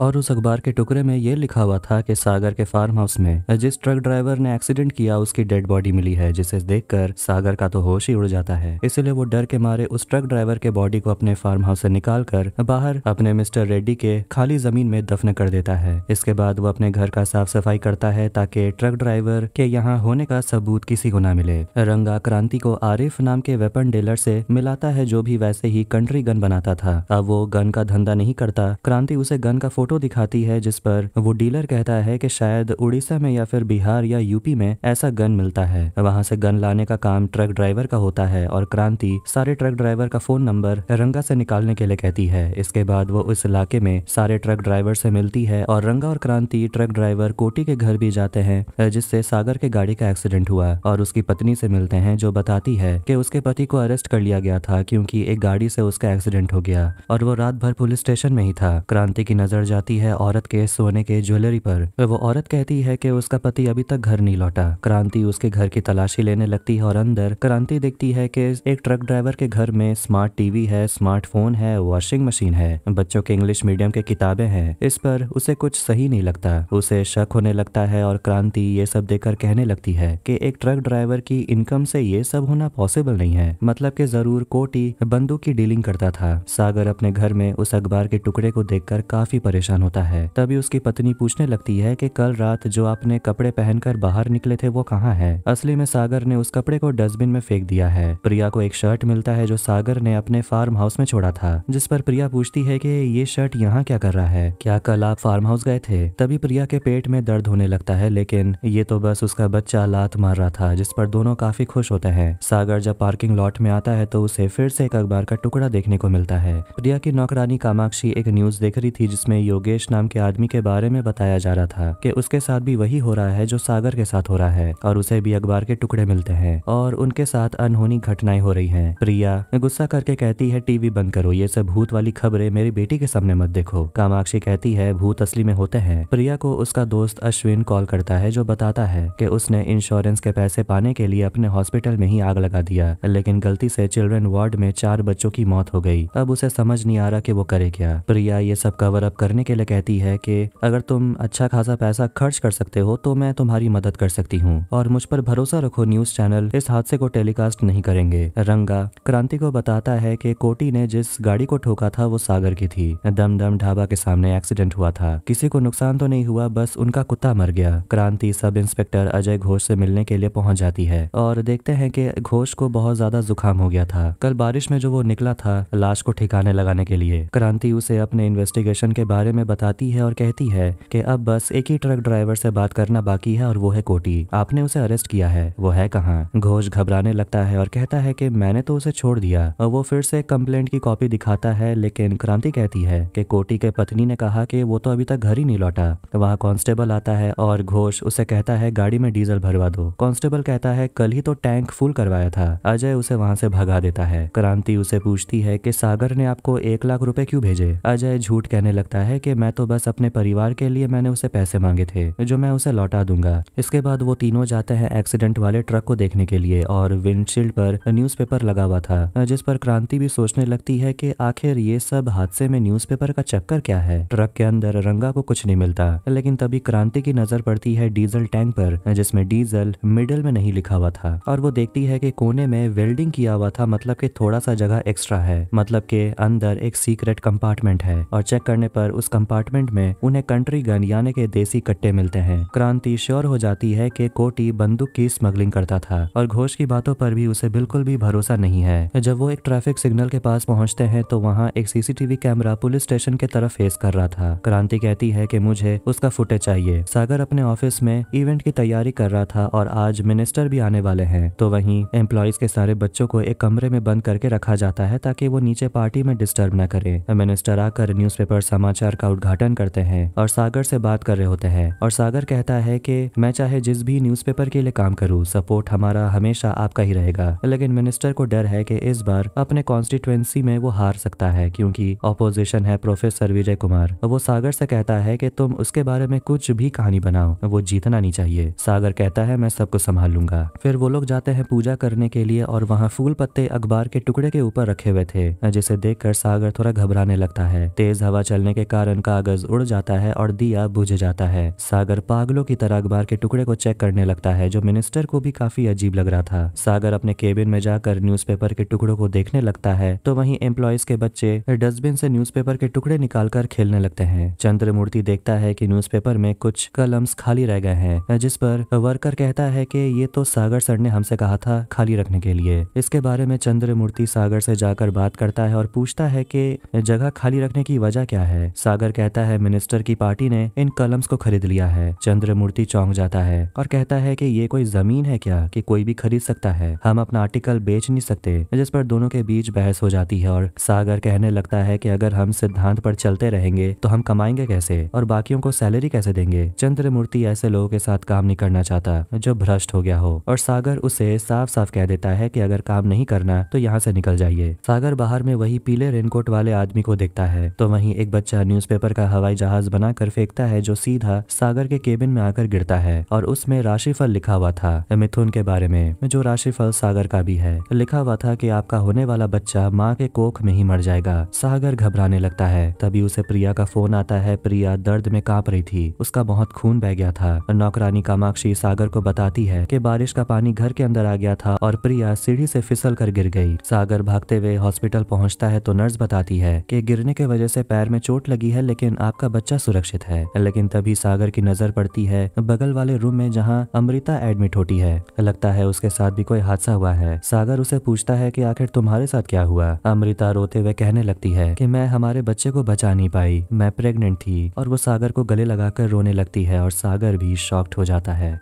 Speaker 1: और उस अखबार के टुकड़े में यह लिखा हुआ था कि सागर के फार्म हाउस में जिस ट्रक ड्राइवर ने एक्सीडेंट किया उसकी डेड बॉडी मिली है जिसे देखकर सागर का तो होश ही उड़ जाता है इसलिए वो डर के मारे उस ट्रक ड्राइवर के बॉडी को अपने फार्म हाउस से निकाल कर बाहर अपने मिस्टर रेड्डी के खाली जमीन में दफन कर देता है इसके बाद वो अपने घर का साफ सफाई करता है ताकि ट्रक ड्राइवर के यहाँ होने का सबूत किसी को न मिले रंगा क्रांति को आरिफ नाम के वेपन डीलर से मिलाता है जो भी वैसे ही कंट्री गन बनाता था अब वो गन का धंधा नहीं करता क्रांति उसे गन का फोटो दिखाती है जिस पर वो डीलर कहता है कि शायद उड़ीसा में या फिर बिहार या यूपी में ऐसा गन मिलता है वहां से गन लाने का काम ट्रक ड्राइवर का होता है और क्रांति सारे ट्रक ड्राइवर का फोन नंबर रंगा से निकालने के लिए कहती है इसके बाद वो इस इलाके में सारे ट्रक ड्राइवर से मिलती है और रंगा और क्रांति ट्रक ड्राइवर कोटी के घर भी जाते हैं जिससे सागर के गाड़ी का एक्सीडेंट हुआ और उसकी पत्नी से मिलते हैं जो बताती है कि उसके पति को अरेस्ट कर लिया गया था क्योंकि एक गाड़ी से उसका एक्सीडेंट हो गया और वो रात भर पुलिस स्टेशन में ही था क्रांति की नजर जाती है औरत के सोने के ज्वेलरी पर वो औरत कहती है कि उसका पति अभी तक घर नहीं लौटा क्रांति उसके घर की तलाशी लेने लगती है और अंदर क्रांति देखती है कि एक ट्रक ड्राइवर के घर में स्मार्ट टीवी है स्मार्टफोन है वॉशिंग मशीन है बच्चों के इंग्लिश मीडियम के किताबें हैं इस पर उसे कुछ सही नहीं लगता उसे शक होने लगता है और क्रांति ये सब देखकर कहने लगती है की एक ट्रक ड्राइवर की इनकम से ये सब होना पॉसिबल नहीं है मतलब के जरूर कोटी बंदूक की डीलिंग करता था सागर अपने घर में उस अखबार के टुकड़े को देखकर काफी परेशान परेशान होता है तभी उसकी पत्नी पूछने लगती है कि कल रात जो आपने कपड़े पहनकर बाहर निकले थे वो कहाँ है असली में सागर ने उस कपड़े को डस्टबिन में फेंक दिया है प्रिया को एक शर्ट मिलता है जो सागर ने अपने फार्म हाउस में छोड़ा था जिस पर प्रिया पूछती है की ये शर्ट यहाँ क्या कर रहा है क्या कल आप फार्म हाउस गए थे तभी प्रिया के पेट में दर्द होने लगता है लेकिन ये तो बस उसका बच्चा लात मार रहा था जिस पर दोनों काफी खुश होते हैं सागर जब पार्किंग लॉट में आता है तो उसे फिर से एक अखबार का टुकड़ा देखने को मिलता है प्रिया की नौकरानी कामाक्षी एक न्यूज देख रही थी जिसमें योगेश नाम के आदमी के बारे में बताया जा रहा था कि उसके साथ भी वही हो रहा है जो सागर के साथ हो रहा है और उसे भी अखबार के टुकड़े मिलते हैं और उनके साथ अनहोनी घटनाएं हो रही हैं प्रिया गुस्सा करके कहती है टीवी बंद करो ये सब भूत वाली खबरें मेरी बेटी के सामने मत देखो कामाक्षी कहती है भूत असली में होते हैं प्रिया को उसका दोस्त अश्विन कॉल करता है जो बताता है की उसने इंश्योरेंस के पैसे पाने के लिए अपने हॉस्पिटल में ही आग लगा दिया लेकिन गलती से चिल्ड्रेन वार्ड में चार बच्चों की मौत हो गई अब उसे समझ नहीं आ रहा कि वो करे क्या प्रिया ये सब कवर अप करने करने के लिए कहती है कि अगर तुम अच्छा खासा पैसा खर्च कर सकते हो तो मैं तुम्हारी मदद कर सकती हूँ और मुझ पर भरोसा रखो न्यूज चैनल इस हादसे को टेलीकास्ट नहीं करेंगे रंगा क्रांति को बताता है कि कोटी ने जिस गाड़ी को ठोका था वो सागर की थी दम दम ढाबा के सामने एक्सीडेंट हुआ था किसी को नुकसान तो नहीं हुआ बस उनका कुत्ता मर गया क्रांति सब इंस्पेक्टर अजय घोष से मिलने के लिए पहुंच जाती है और देखते हैं कि घोष को बहुत ज्यादा जुकाम हो गया था कल बारिश में जो वो निकला था लाश को ठिकाने लगाने के लिए क्रांति उसे अपने इन्वेस्टिगेशन के बारे में बताती है और कहती है कि अब बस एक ही ट्रक ड्राइवर से बात करना बाकी है और वो है कोटी आपने उसे अरेस्ट किया है वो है कहाँ घोष घबराने लगता है और कहता है कि मैंने तो उसे छोड़ दिया और वो फिर से कंप्लेंट की कॉपी दिखाता है लेकिन क्रांति कहती है कि कोटी के पत्नी ने कहा कि वो तो अभी तक घर ही नहीं लौटा वहाँ कांस्टेबल आता है और घोष उसे कहता है गाड़ी में डीजल भरवा दो कांस्टेबल कहता है कल ही तो टैंक फुल करवाया था अजय उसे वहाँ से भगा देता है क्रांति उसे पूछती है कि सागर ने आपको एक लाख रुपए क्यों भेजे अजय झूठ कहने लगता है कि मैं तो बस अपने परिवार के लिए मैंने उसे पैसे मांगे थे जो मैं उसे लौटा दूंगा इसके बाद वो तीनों जाते हैं एक्सीडेंट वाले ट्रक को देखने के लिए और विंडशील्ड पर न्यूज लगा हुआ था जिस पर क्रांति भी सोचने लगती है की आखिर ये सब हादसे में न्यूज का चक्कर क्या है ट्रक के अंदर रंगा को कुछ नहीं मिलता लेकिन तभी क्रांति की नजर पड़ती है डीजल टैंक पर जिसमें डीजल मिडल में नहीं लिखा हुआ था और वो देखती है कि कोने में वेल्डिंग किया हुआ था मतलब कि थोड़ा सा जगह एक्स्ट्रा है मतलब के अंदर एक सीक्रेट कंपार्टमेंट है और चेक करने पर उस कंपार्टमेंट में उन्हें कंट्री गन यानी के देसी कट्टे मिलते हैं क्रांति श्योर हो जाती है कि कोटी बंदूक की स्मगलिंग करता था और घोष की बातों पर भी उसे बिल्कुल भी भरोसा नहीं है जब वो एक ट्रैफिक सिग्नल के पास पहुँचते हैं तो वहाँ एक सीसीटीवी कैमरा पुलिस स्टेशन के तरफ फेस कर रहा था क्रांति कहती है की मुझे उसका फुटेज चाहिए सागर अपने ऑफिस में इवेंट की तैयारी कर रहा था और आज मिनिस्टर भी आने वाले है तो वही एम्प्लॉयज के सारे बच्चों को एक कमरे में बंद करके रखा जाता है ताकि वो नीचे पार्टी में डिस्टर्ब न करे मिनिस्टर आकर न्यूज़पेपर समाचार घर का उद्घाटन करते हैं और सागर से बात कर रहे होते हैं और सागर कहता है कि मैं चाहे जिस भी न्यूज़पेपर के लिए काम करूँ सपोर्ट हमारा हमेशा आपका ही रहेगा लेकिन मिनिस्टर को डर है कि इस बार अपने कॉन्स्टिट्यूएंसी में वो हार सकता है क्योंकि ऑपोजिशन है प्रोफेसर विजय कुमार वो सागर से कहता है कि तुम उसके बारे में कुछ भी कहानी बनाओ वो जीतना नहीं चाहिए सागर कहता है मैं सबको संभाल लूंगा फिर वो लोग जाते हैं पूजा करने के लिए और वहाँ फूल पत्ते अखबार के टुकड़े के ऊपर रखे हुए थे जिसे देख सागर थोड़ा घबराने लगता है तेज हवा चलने के कारण कारण कागज उड़ जाता है और दिया बुझ जाता है सागर पागलों की तरह अखबार के टुकड़े को चेक करने लगता है जो मिनिस्टर को भी काफी अजीब लग रहा था सागर अपने केबिन में जाकर न्यूज के टुकड़ों को देखने लगता है तो वही एम्प्लॉयज के बच्चे डस्टबिन से न्यूज के टुकड़े निकालकर खेलने लगते हैं चंद्रमूर्ति देखता है की न्यूज में कुछ कलम्स खाली रह गए हैं जिस पर वर्कर कहता है कि ये तो सागर सर ने हमसे कहा था खाली रखने के लिए इसके बारे में चंद्रमूर्ति सागर से जाकर बात करता है और पूछता है कि जगह खाली रखने की वजह क्या है सागर सागर कहता है मिनिस्टर की पार्टी ने इन कलम्स को खरीद लिया है चंद्रमूर्ति चौंक जाता है और कहता है कि ये कोई जमीन है क्या कि कोई भी खरीद सकता है हम अपना आर्टिकल बेच नहीं सकते जिस पर दोनों के बीच बहस हो जाती है और सागर कहने लगता है कि अगर हम सिद्धांत पर चलते रहेंगे तो हम कमाएंगे कैसे और बाकियों को सैलरी कैसे देंगे चंद्रमूर्ति ऐसे लोगों के साथ काम नहीं करना चाहता जो भ्रष्ट हो गया हो और सागर उसे साफ साफ कह देता है की अगर काम नहीं करना तो यहाँ से निकल जाइए सागर बाहर में वही पीले रेनकोट वाले आदमी को देखता है तो वही एक बच्चा न्यूज न्यूज़पेपर का हवाई जहाज बनाकर फेंकता है जो सीधा सागर के केबिन में आकर गिरता है और उसमें राशिफल लिखा हुआ था मिथुन के बारे में जो राशिफल सागर का भी है लिखा हुआ था कि आपका होने वाला बच्चा माँ के कोख में ही मर जाएगा सागर घबराने लगता है तभी उसे प्रिया का फोन आता है प्रिया दर्द में कांप रही थी उसका बहुत खून बह गया था नौकरानी कामाक्षी सागर को बताती है की बारिश का पानी घर के अंदर आ गया था और प्रिया सीढ़ी से फिसल कर गिर गई सागर भागते हुए हॉस्पिटल पहुँचता है तो नर्स बताती है की गिरने की वजह से पैर में चोट लगी है लेकिन आपका बच्चा सुरक्षित है लेकिन तभी सागर की नजर पड़ती है बगल वाले रूम में जहाँ अमृता एडमिट होती है लगता है उसके साथ भी कोई हादसा हुआ है सागर उसे पूछता है की आखिर तुम्हारे साथ क्या हुआ अमृता रोते हुए कहने लगती है की मैं हमारे बच्चे को बचा नहीं पाई मैं प्रेगनेंट थी और वो सागर को गले लगाकर रोने लगती है और सागर भी शॉक्ट हो जाता है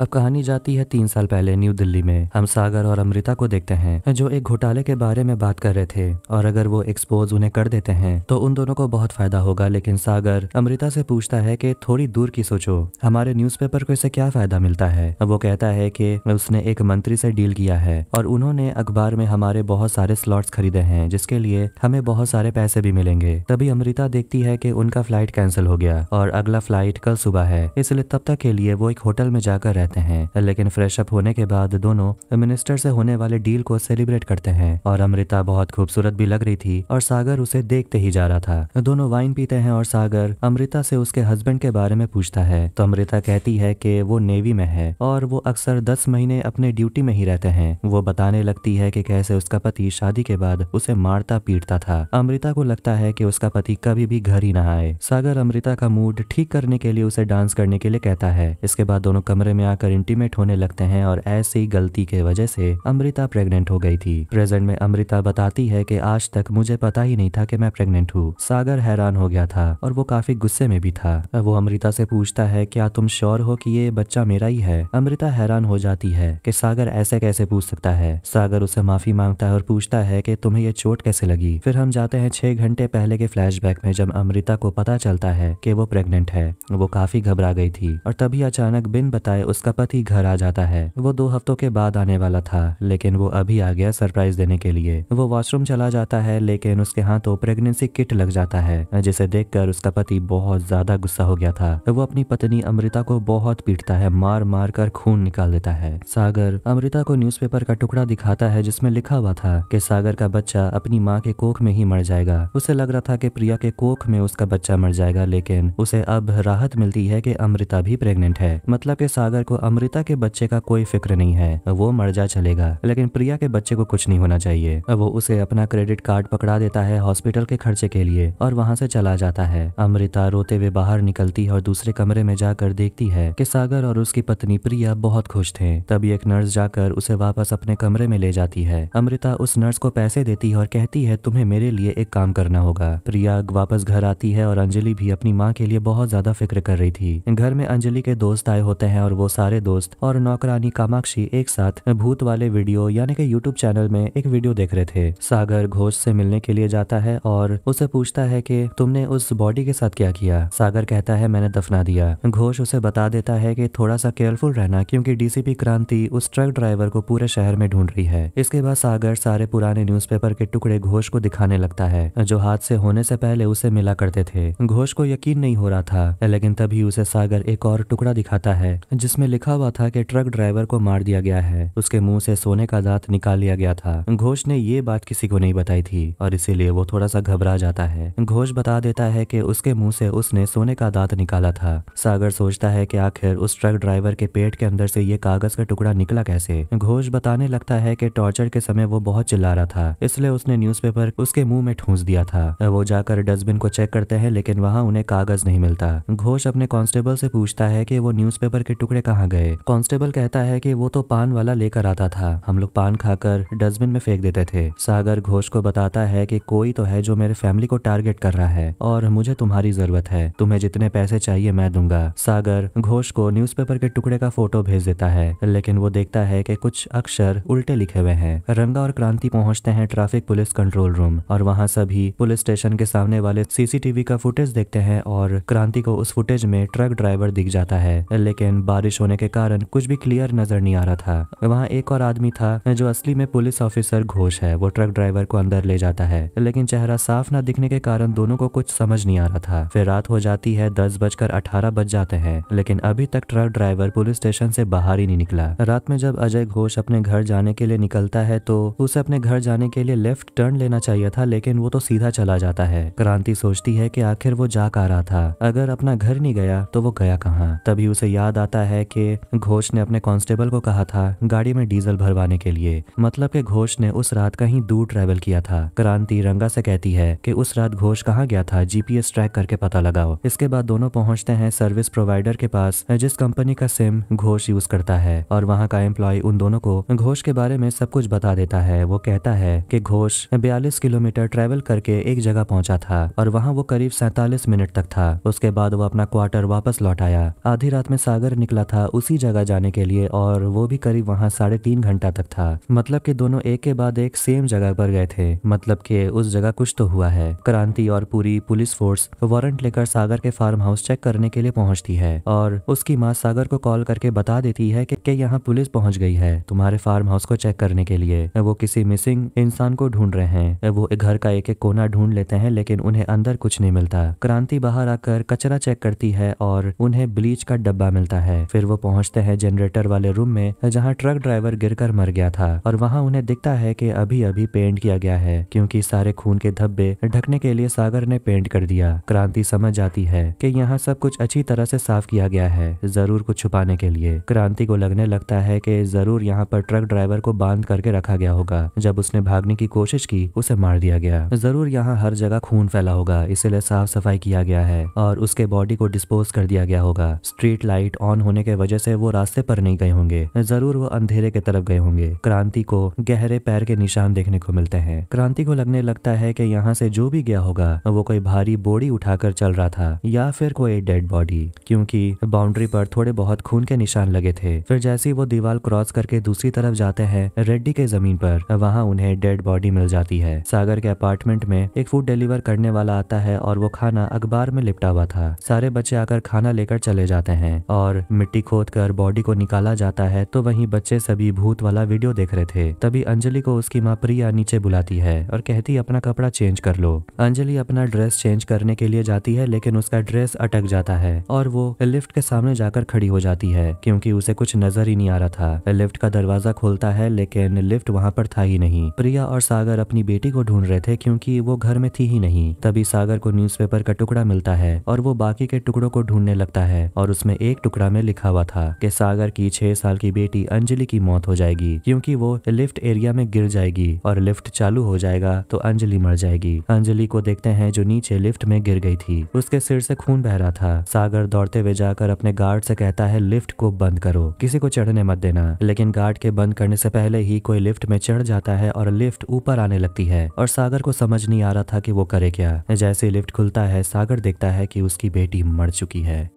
Speaker 1: अब कहानी जाती है तीन साल पहले न्यू दिल्ली में हम सागर और अमृता को देखते हैं जो एक घोटाले के बारे में बात कर रहे थे और अगर वो एक्सपोज उन्हें कर देते हैं तो उन दोनों को बहुत फायदा होगा लेकिन सागर अमृता से पूछता है कि थोड़ी दूर की सोचो हमारे न्यूज़पेपर को इसे क्या फायदा मिलता है वो कहता है कि उसने एक मंत्री से डील किया है और उन्होंने अखबार में हमारे बहुत सारे स्लॉट्स खरीदे हैं जिसके लिए हमें बहुत सारे पैसे भी मिलेंगे तभी अमृता देखती है कि उनका फ्लाइट कैंसिल हो गया और अगला फ्लाइट कल सुबह है इसलिए तब तक के लिए वो एक होटल में जाकर रहते हैं लेकिन फ्रेश अप होने के बाद दोनों मिनिस्टर से होने वाले डील को सेलिब्रेट करते हैं और अमृता बहुत खूबसूरत भी लग रही थी और सागर उसे देखते ही जा रहा था दोनों वाइन पीते हैं और सागर अमृता से उसके हस्बैंड के बारे में पूछता है तो अमृता कहती है कि वो नेवी में है और वो अक्सर दस महीने अपने ड्यूटी में ही रहते हैं वो बताने लगती है कि कैसे उसका पति शादी के बाद उसे मारता पीटता था अमृता को लगता है कि उसका पति कभी भी घर ही ना आए सागर अमृता का मूड ठीक करने के लिए उसे डांस करने के लिए कहता है इसके बाद दोनों कमरे में आ बनाकर इंटीमेट होने लगते हैं और ऐसी गलती के वजह से अमृता प्रेग्नेंट हो गई थी प्रेजेंट में अमृता बताती है कि आज तक मुझे पता ही नहीं था कि मैं प्रेग्नेंट हूँ सागर हैरान हो गया था और वो काफी गुस्से में भी था वो अमृता से पूछता है क्या तुम श्योर हो कि ये बच्चा मेरा ही है अमृता हैरान हो जाती है कि सागर ऐसे कैसे पूछ सकता है सागर उसे माफी मांगता है और पूछता है कि तुम्हें ये चोट कैसे लगी फिर हम जाते हैं छह घंटे पहले के फ्लैशबैक में जब अमृता को पता चलता है कि वो प्रेग्नेंट है वो काफी घबरा गई थी और तभी अचानक बिन बताए उस उसका पति घर आ जाता है वो दो हफ्तों के बाद आने वाला था लेकिन वो अभी आ गया सरप्राइज देने के लिए वो वॉशरूम चला जाता है लेकिन उसके हाथों प्रेगनेंसी किट लग जाता है जिसे देख उसका पति बहुत ज्यादा गुस्सा हो गया था वो अपनी पत्नी अमृता को बहुत पीटता है मार मार कर खून निकाल देता है सागर अमृता को न्यूज का टुकड़ा दिखाता है जिसमे लिखा हुआ था की सागर का बच्चा अपनी माँ के कोख में ही मर जाएगा उसे लग रहा था कि प्रिया के कोख में उसका बच्चा मर जाएगा लेकिन उसे अब राहत मिलती है कि अमृता भी प्रेग्नेंट है मतलब कि सागर को अमृता के बच्चे का कोई फिक्र नहीं है वो मर जा चलेगा लेकिन प्रिया के बच्चे को कुछ नहीं होना चाहिए वो उसे अपना क्रेडिट कार्ड पकड़ा देता है हॉस्पिटल के खर्चे के लिए और वहाँ से चला जाता है अमृता रोते हुए बाहर निकलती है और दूसरे कमरे में जाकर देखती है की सागर और उसकी पत्नी प्रिया बहुत खुश थे तभी एक नर्स जाकर उसे वापस अपने कमरे में ले जाती है अमृता उस नर्स को पैसे देती है और कहती है तुम्हें मेरे लिए एक काम करना होगा प्रिया वापस घर आती है और अंजलि भी अपनी माँ के लिए बहुत ज्यादा फिक्र कर रही थी घर में अंजलि के दोस्त आए होते हैं और वो सारे दोस्त और नौकरानी कामाक्षी एक साथ भूत वाले वीडियो यानी कि यूट्यूब चैनल में एक वीडियो देख रहे थे सागर घोष से मिलने के लिए जाता है और उसे पूछता है कि तुमने उस बॉडी के साथ क्या किया सागर कहता है मैंने दफना दिया घोष उसे बता देता है कि थोड़ा सा केयरफुल रहना क्योंकि डीसीपी क्रांति उस ट्रक ड्राइवर को पूरे शहर में ढूंढ रही है इसके बाद सागर सारे पुराने न्यूज के टुकड़े घोष को दिखाने लगता है जो हाथ से होने से पहले उसे मिला करते थे घोष को यकीन नहीं हो रहा था लेकिन तभी उसे सागर एक और टुकड़ा दिखाता है जिसमें लिखा हुआ था कि ट्रक ड्राइवर को मार दिया गया है उसके मुंह से सोने का दांत निकाल लिया गया था घोष ने ये बात किसी को नहीं बताई थी और इसीलिए वो थोड़ा सा घबरा जाता है घोष बता देता है कि उसके मुंह से उसने सोने का दांत निकाला था सागर सोचता है कि आखिर उस ट्रक ड्राइवर के पेट के अंदर से ये कागज का टुकड़ा निकला कैसे घोष बताने लगता है की टॉर्चर के समय वो बहुत चिल्ला रहा था इसलिए उसने न्यूज उसके मुंह में ठूस दिया था वो जाकर डस्टबिन को चेक करते हैं लेकिन वहाँ उन्हें कागज नहीं मिलता घोष अपने कॉन्स्टेबल से पूछता है की वो न्यूज के टुकड़े कहाँ गए कांस्टेबल कहता है कि वो तो पान वाला लेकर आता था हम लोग पान खाकर डस्टबिन में फेंक देते थे सागर घोष को बताता है कि कोई तो है जो मेरे फैमिली को टारगेट कर रहा है और मुझे तुम्हारी जरूरत है तुम्हें जितने पैसे चाहिए मैं दूंगा सागर घोष को न्यूज़पेपर के टुकड़े का फोटो भेज देता है लेकिन वो देखता है कि कुछ अक्षर उल्टे लिखे हुए हैं रंगा और क्रांति पहुंचते हैं ट्रैफिक पुलिस कंट्रोल रूम और वहां सभी पुलिस स्टेशन के सामने वाले सीसीटीवी का फुटेज देखते हैं और क्रांति को उस फुटेज में ट्रक ड्राइवर दिख जाता है लेकिन बारिश होने के कारण कुछ भी क्लियर नजर नहीं आ रहा था वहाँ एक और आदमी था जो असली में पुलिस ऑफिसर घोष है वो ट्रक ड्राइवर को अंदर ले जाता है लेकिन चेहरा साफ न दिखने के कारण दोनों को कुछ समझ नहीं आ रहा था फिर रात हो जाती है दस बजकर अठारह बज जाते हैं लेकिन अभी तक ट्रक ड्राइवर पुलिस स्टेशन से बाहर ही नहीं निकला रात में जब अजय घोष अपने घर जाने के लिए निकलता है तो उसे अपने घर जाने के लिए लेफ्ट टर्न लेना चाहिए था लेकिन वो तो सीधा चला जाता है क्रांति सोचती है कि आखिर वो जा कहा रहा था अगर अपना घर नहीं गया तो वो गया कहाँ तभी उसे याद आता है के घोष ने अपने कांस्टेबल को कहा था गाड़ी में डीजल भरवाने के लिए मतलब के घोष ने उस रात कहीं दूर ट्रेवल किया था क्रांति रंगा से कहती है कि उस रात घोष कहाँ गया था जीपीएस ट्रैक करके पता लगाओ इसके बाद दोनों पहुंचते हैं सर्विस प्रोवाइडर के पास जिस कंपनी का सिम घोष यूज करता है और वहाँ का एम्प्लॉय उन दोनों को घोष के बारे में सब कुछ बता देता है वो कहता है की घोष बयालीस किलोमीटर ट्रेवल करके एक जगह पहुँचा था और वहाँ वो करीब सैतालीस मिनट तक था उसके बाद वो अपना क्वार्टर वापस लौट आया आधी रात में सागर निकला था था उसी जगह जाने के लिए और वो भी करीब वहाँ साढ़े तीन घंटा तक था मतलब कि दोनों एक के बाद एक सेम जगह पर गए थे मतलब कि उस जगह कुछ तो हुआ है क्रांति और पूरी पुलिस फोर्स वारंट लेकर सागर के फार्म हाउस चेक करने के लिए पहुँचती है और उसकी माँ सागर को कॉल करके बता देती है की यहाँ पुलिस पहुंच गई है तुम्हारे फार्म हाउस को चेक करने के लिए वो किसी मिसिंग इंसान को ढूंढ रहे हैं वो घर का एक एक कोना ढूंढ लेते हैं लेकिन उन्हें अंदर कुछ नहीं मिलता क्रांति बाहर आकर कचरा चेक करती है और उन्हें ब्लीच का डब्बा मिलता है फिर वो वो पहुंचते हैं जनरेटर वाले रूम में जहां ट्रक ड्राइवर गिरकर मर गया था और वहां उन्हें दिखता है कि अभी अभी पेंट किया गया है क्योंकि सारे खून के धब्बे ढकने के लिए सागर ने पेंट कर दिया क्रांति समझ जाती है कि यहाँ सब कुछ अच्छी तरह से साफ किया गया है जरूर कुछ छुपाने के लिए क्रांति को लगने लगता है कि जरूर यहाँ पर ट्रक ड्राइवर को बांध करके रखा गया होगा जब उसने भागने की कोशिश की उसे मार दिया गया जरूर यहाँ हर जगह खून फैला होगा इसीलिए साफ सफाई किया गया है और उसके बॉडी को डिस्पोज कर दिया गया होगा स्ट्रीट लाइट ऑन होने के वजह से वो रास्ते पर नहीं गए होंगे जरूर वो अंधेरे के तरफ गए होंगे क्रांति को गहरे पैर के निशान देखने को मिलते हैं क्रांति को लगने लगता है कि यहाँ से जो भी गया होगा वो कोई भारी बोड़ी उठाकर चल रहा था या फिर कोई डेड बॉडी क्योंकि बाउंड्री पर थोड़े बहुत खून के निशान लगे थे फिर जैसे ही वो दीवार क्रॉस करके दूसरी तरफ जाते हैं रेड्डी के जमीन पर वहाँ उन्हें डेड बॉडी मिल जाती है सागर के अपार्टमेंट में एक फूड डिलीवर करने वाला आता है और वो खाना अखबार में लिपटा हुआ था सारे बच्चे आकर खाना लेकर चले जाते हैं और मिट्टी खोदकर बॉडी को निकाला जाता है तो वहीं बच्चे सभी भूत वाला वीडियो देख रहे थे तभी अंजलि को उसकी माँ प्रिया नीचे बुलाती है और कहती अपना कपड़ा चेंज कर लो अंजलि अपना ड्रेस चेंज करने के लिए जाती है लेकिन उसका ड्रेस अटक जाता है और वो लिफ्ट के सामने जाकर खड़ी हो जाती है क्योंकि उसे कुछ नजर ही नहीं आ रहा था लिफ्ट का दरवाजा खोलता है लेकिन लिफ्ट वहाँ पर था ही नहीं प्रिया और सागर अपनी बेटी को ढूंढ रहे थे क्योंकि वो घर में थी ही नहीं तभी सागर को न्यूज़पेपर का टुकड़ा मिलता है और वो बाकी के टुकड़ों को ढूंढने लगता है और उसमें एक टुकड़ा में लिखा हुआ हुआ था कि सागर की छह साल की बेटी अंजलि की मौत हो जाएगी क्योंकि वो लिफ्ट एरिया में गिर जाएगी और लिफ्ट चालू हो जाएगा तो अंजलि मर जाएगी अंजलि को देखते हैं जो नीचे लिफ्ट में गिर गई थी उसके सिर से खून बह रहा था सागर दौड़ते हुए जाकर अपने गार्ड से कहता है लिफ्ट को बंद करो किसी को चढ़ने मत देना लेकिन गार्ड के बंद करने से पहले ही कोई लिफ्ट में चढ़ जाता है और लिफ्ट ऊपर आने लगती है और सागर को समझ नहीं आ रहा था कि वो करे क्या जैसे लिफ्ट खुलता है सागर देखता है कि उसकी बेटी मर चुकी है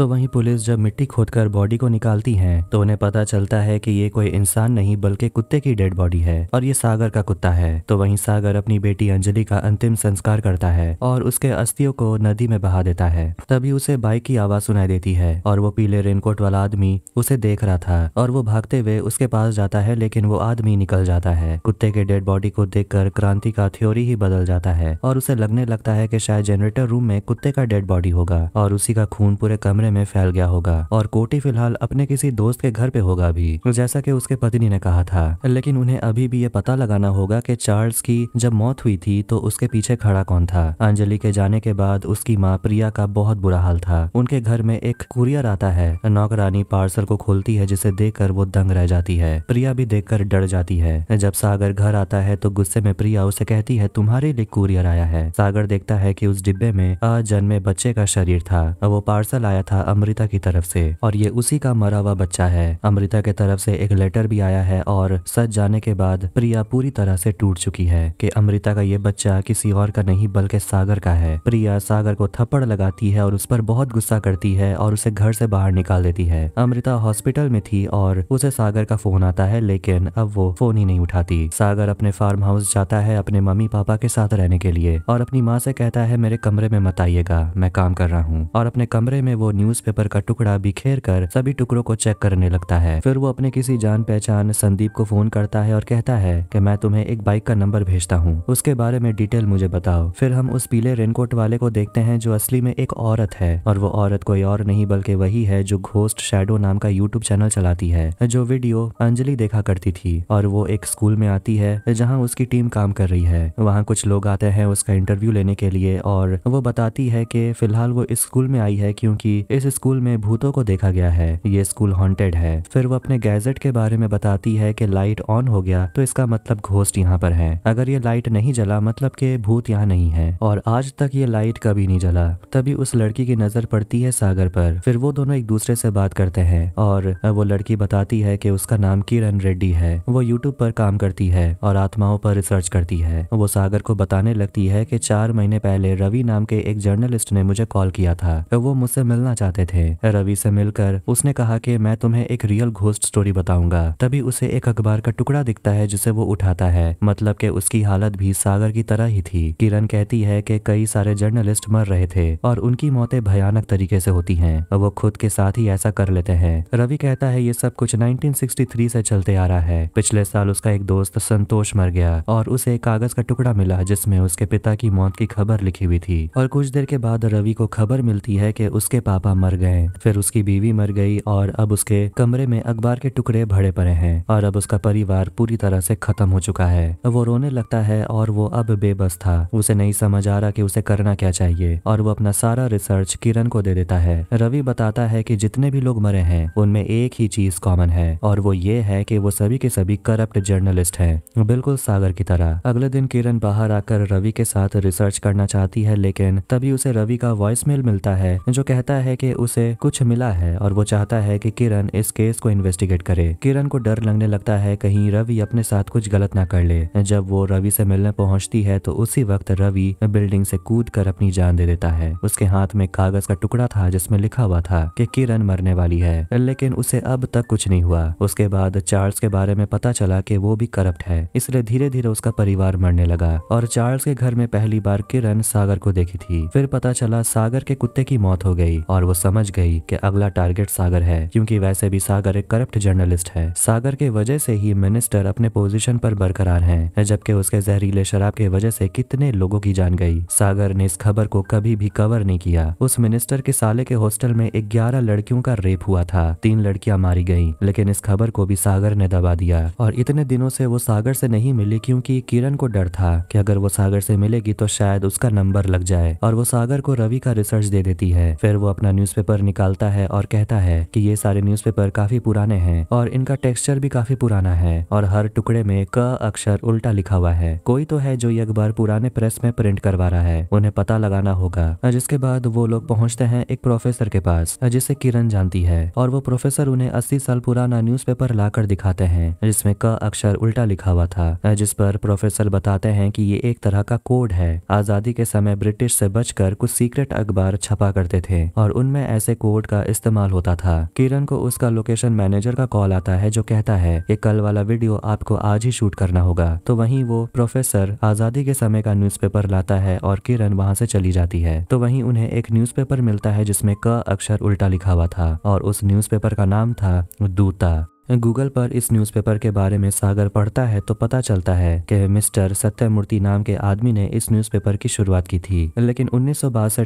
Speaker 1: तो वहीं पुलिस जब मिट्टी खोदकर बॉडी को निकालती है तो उन्हें पता चलता है कि ये कोई इंसान नहीं बल्कि कुत्ते की डेड बॉडी है और ये सागर का कुत्ता है तो वहीं सागर अपनी बेटी अंजलि का अंतिम संस्कार करता है और उसके अस्थियों को नदी में बहा देता है तभी उसे बाइक की आवाज सुनाई देती है और वो पीले रेनकोट वाला आदमी उसे देख रहा था और वो भागते हुए उसके पास जाता है लेकिन वो आदमी निकल जाता है कुत्ते के डेड बॉडी को देखकर क्रांति का थ्योरी ही बदल जाता है और उसे लगने लगता है की शायद जनरेटर रूम में कुत्ते का डेड बॉडी होगा और उसी का खून पूरे कमरे कोने में फैल गया होगा और कोटी फिलहाल अपने किसी दोस्त के घर पे होगा भी जैसा कि उसके पत्नी ने कहा था लेकिन उन्हें अभी भी ये पता लगाना होगा कि चार्ल्स की जब मौत हुई थी तो उसके पीछे खड़ा कौन था अंजलि के जाने के बाद उसकी माँ प्रिया का बहुत बुरा हाल था उनके घर में एक कुरियर आता है नौकरानी पार्सल को खोलती है जिसे देख वो दंग रह जाती है प्रिया भी देख डर जाती है जब सागर घर आता है तो गुस्से में प्रिया उसे कहती है तुम्हारे लिए कुरियर आया है सागर देखता है की उस डिब्बे में अजन्मे बच्चे का शरीर था वो पार्सल आया था था अमृता की तरफ से और ये उसी का मरा हुआ बच्चा है अमृता के तरफ से एक लेटर भी आया है और सच जाने के बाद प्रिया पूरी तरह से टूट चुकी है कि अमृता का ये बच्चा किसी और का नहीं बल्कि सागर का है प्रिया सागर को थप्पड़ लगाती है और उस पर बहुत गुस्सा करती है और उसे घर से बाहर निकाल देती है अमृता हॉस्पिटल में थी और उसे सागर का फोन आता है लेकिन अब वो फोन ही नहीं उठाती सागर अपने फार्म हाउस जाता है अपने मम्मी पापा के साथ रहने के लिए और अपनी माँ से कहता है मेरे कमरे में मत आइएगा मैं काम कर रहा हूँ और अपने कमरे में वो न्यूज़पेपर का टुकड़ा बिखेर कर सभी टुकड़ों को चेक करने लगता है फिर वो अपने किसी जान पहचान संदीप को फोन करता है और कहता है कि मैं तुम्हें एक बाइक का नंबर भेजता हूँ उसके बारे में डिटेल मुझे बताओ फिर हम उस पीले रेनकोट वाले को देखते हैं जो असली में एक औरत है और वो औरत कोई और नहीं बल्कि वही है जो घोस्ट शेडो नाम का यूट्यूब चैनल चलाती है जो वीडियो अंजलि देखा करती थी और वो एक स्कूल में आती है जहाँ उसकी टीम काम कर रही है वहाँ कुछ लोग आते हैं उसका इंटरव्यू लेने के लिए और वो बताती है कि फिलहाल वो इस स्कूल में आई है क्योंकि इस स्कूल में भूतों को देखा गया है ये स्कूल हॉन्टेड है फिर वो अपने गैजेट के बारे में बताती है कि लाइट ऑन हो गया तो इसका मतलब घोस्ट यहाँ पर है अगर ये लाइट नहीं जला मतलब के भूत यहाँ नहीं है और आज तक ये लाइट कभी नहीं जला तभी उस लड़की की नजर पड़ती है सागर पर फिर वो दोनों एक दूसरे से बात करते हैं और वो लड़की बताती है कि उसका नाम किरण रेड्डी है वो यूट्यूब पर काम करती है और आत्माओं पर रिसर्च करती है वो सागर को बताने लगती है कि चार महीने पहले रवि नाम के एक जर्नलिस्ट ने मुझे कॉल किया था वो मुझसे मिलना चाहते थे रवि से मिलकर उसने कहा कि मैं तुम्हें एक रियल घोस्ट स्टोरी बताऊंगा तभी उसे एक अखबार का टुकड़ा दिखता है जिसे वो उठाता है मतलब कि उसकी हालत भी सागर की तरह ही थी किरण कहती है कि कई सारे जर्नलिस्ट मर रहे थे और उनकी मौतें भयानक तरीके से होती है वो खुद के साथ ही ऐसा कर लेते हैं रवि कहता है ये सब कुछ नाइनटीन से चलते आ रहा है पिछले साल उसका एक दोस्त संतोष मर गया और उसे एक कागज का टुकड़ा मिला जिसमें उसके पिता की मौत की खबर लिखी हुई थी और कुछ देर के बाद रवि को खबर मिलती है कि उसके पापा पापा मर गए फिर उसकी बीवी मर गई और अब उसके कमरे में अखबार के टुकड़े भरे पड़े हैं और अब उसका परिवार पूरी तरह से खत्म हो चुका है वो रोने लगता है और वो अब बेबस था उसे नहीं समझ आ रहा कि उसे करना क्या चाहिए और वो अपना सारा रिसर्च किरण को दे देता है रवि बताता है कि जितने भी लोग मरे हैं उनमें एक ही चीज कॉमन है और वो ये है कि वो सभी के सभी करप्ट जर्नलिस्ट हैं बिल्कुल सागर की तरह अगले दिन किरण बाहर आकर रवि के साथ रिसर्च करना चाहती है लेकिन तभी उसे रवि का वॉइस मेल मिलता है जो कहता है कि उसे कुछ मिला है और वो चाहता है कि किरण इस केस को इन्वेस्टिगेट करे किरण को डर लगने लगता है कहीं रवि अपने साथ कुछ गलत ना कर ले जब वो रवि से मिलने पहुंचती है तो उसी वक्त रवि बिल्डिंग से कूद कर अपनी जान दे देता है उसके हाथ में कागज का टुकड़ा था जिसमें लिखा हुआ था कि किरण मरने वाली है लेकिन उसे अब तक कुछ नहीं हुआ उसके बाद चार्ल्स के बारे में पता चला कि वो भी करप्ट है इसलिए धीरे धीरे उसका परिवार मरने लगा और चार्ल्स के घर में पहली बार किरण सागर को देखी थी फिर पता चला सागर के कुत्ते की मौत हो गई और वो समझ गई कि अगला टारगेट सागर है क्योंकि वैसे भी सागर एक करप्ट जर्नलिस्ट है सागर के वजह से ही मिनिस्टर अपने पोजीशन पर बरकरार हैं जबकि उसके जहरीले शराब के वजह से कितने लोगों की जान गई सागर ने इस खबर को कभी भी कवर नहीं किया उस मिनिस्टर के साले के हॉस्टल में ग्यारह लड़कियों का रेप हुआ था तीन लड़कियां मारी गई लेकिन इस खबर को भी सागर ने दबा दिया और इतने दिनों से वो सागर से नहीं मिली क्योंकि किरण को डर था कि अगर वो सागर से मिलेगी तो शायद उसका नंबर लग जाए और वो सागर को रवि का रिसर्च दे देती है फिर वो अपना न्यूज़पेपर निकालता है और कहता है कि ये सारे न्यूज़पेपर काफी पुराने हैं और इनका टेक्सचर भी काफी पुराना है और हर टुकड़े में क अक्षर उल्टा लिखा हुआ है कोई तो है जो ये अखबार पुराने प्रेस में प्रिंट करवा रहा है उन्हें पता लगाना होगा जिसके बाद वो लोग पहुँचते हैं एक प्रोफेसर के पास जिसे किरण जानती है और वो प्रोफेसर उन्हें अस्सी साल पुराना न्यूज लाकर दिखाते हैं जिसमे क अक्षर उल्टा लिखा हुआ था जिस पर प्रोफेसर बताते हैं कि ये एक तरह का कोड है आजादी के समय ब्रिटिश से बचकर कुछ सीक्रेट अखबार छपा करते थे और उन में ऐसे कोड का इस्तेमाल होता था किरण को उसका लोकेशन मैनेजर का कॉल आता है जो कहता है ये कल वाला वीडियो आपको आज ही शूट करना होगा तो वहीं वो प्रोफेसर आजादी के समय का न्यूज़पेपर लाता है और किरण वहां से चली जाती है तो वहीं उन्हें एक न्यूज़पेपर मिलता है जिसमें क अक्षर उल्टा लिखा हुआ था और उस न्यूज़पेपर का नाम था दूता गूगल पर इस न्यूज़पेपर के बारे में सागर पढ़ता है तो पता चलता है कि मिस्टर सत्यमूर्ति नाम के आदमी ने इस न्यूज़पेपर की शुरुआत की थी लेकिन उन्नीस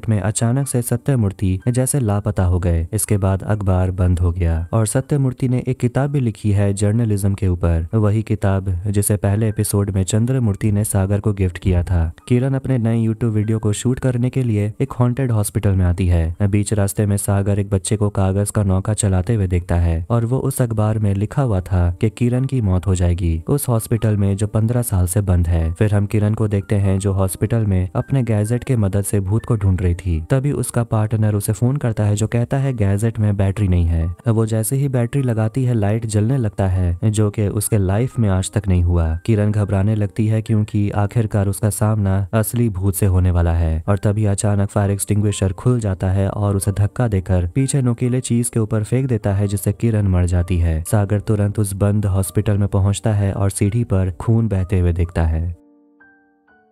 Speaker 1: में अचानक से सत्यमूर्ति जैसे लापता हो गए इसके बाद अखबार बंद हो गया और सत्यमूर्ति ने एक किताब भी लिखी है जर्नलिज्म के ऊपर वही किताब जिसे पहले एपिसोड में चंद्रमूर्ति ने सागर को गिफ्ट किया था किरण अपने नए यूट्यूब वीडियो को शूट करने के लिए एक हॉन्टेड हॉस्पिटल में आती है बीच रास्ते में सागर एक बच्चे को कागज का नौका चलाते हुए देखता है और वो उस अखबार में में लिखा हुआ था कि किरण की मौत हो जाएगी उस हॉस्पिटल में जो पंद्रह साल से बंद है फिर हम किरण को देखते हैं जो हॉस्पिटल में अपने गैजेट के मदद से भूत को ढूंढ रही थी तभी उसका पार्टनर उसे फोन करता है जो कहता है गैजेट में बैटरी नहीं है वो जैसे ही बैटरी लगाती है लाइट जलने लगता है जो की उसके लाइफ में आज तक नहीं हुआ किरण घबराने लगती है क्यूँकी आखिरकार उसका सामना असली भूत से होने वाला है और तभी अचानक फायर एक्सटिंग खुल जाता है और उसे धक्का देकर पीछे नुकीले चीज के ऊपर फेंक देता है जिससे किरण मर जाती है सागर तुरंत उस बंद हॉस्पिटल में पहुंचता है और सीढ़ी पर खून बहते हुए दिखता है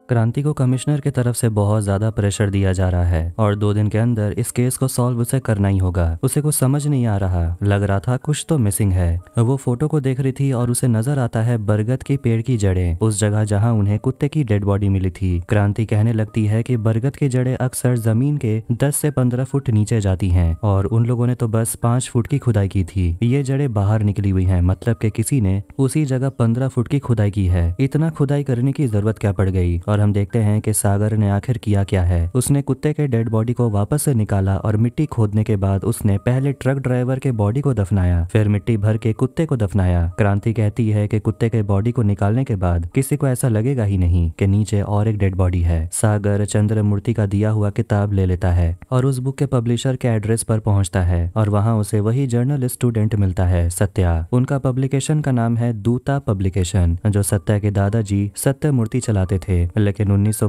Speaker 1: क्रांति को कमिश्नर की तरफ से बहुत ज्यादा प्रेशर दिया जा रहा है और दो दिन के अंदर इस केस को सॉल्व उसे करना ही होगा उसे कुछ समझ नहीं आ रहा लग रहा था कुछ तो मिसिंग है वो फोटो को देख रही थी और उसे नजर आता है बरगद के पेड़ की जड़ें उस जगह जहां उन्हें कुत्ते की डेड बॉडी मिली थी क्रांति कहने लगती है की बरगद की जड़े अक्सर जमीन के दस से पंद्रह फुट नीचे जाती है और उन लोगों ने तो बस पांच फुट की खुदाई की थी ये जड़े बाहर निकली हुई है मतलब के किसी ने उसी जगह पंद्रह फुट की खुदाई की है इतना खुदाई करने की जरूरत क्या पड़ गई और हम देखते हैं कि सागर ने आखिर किया क्या है उसने कुत्ते के डेड बॉडी को वापस से निकाला और मिट्टी खोदने के बाद उसने पहले ट्रक ड्राइवर के बॉडी को दफनाया फिर मिट्टी भर के कुत्ते को दफनाया क्रांति कहती है की कुत्ते के बॉडी को निकालने के बाद किसी को ऐसा लगेगा ही नहीं की नीचे और एक डेड बॉडी है सागर मूर्ति का दिया हुआ किताब ले लेता है और उस बुक के पब्लिशर के एड्रेस पर पहुंचता है और वहां उसे वही जर्नल स्टूडेंट मिलता है सत्या उनका पब्लिकेशन का नाम है दूता पब्लिकेशन जो सत्या के दादाजी सत्य मूर्ति चलाते थे लेकिन उन्नीस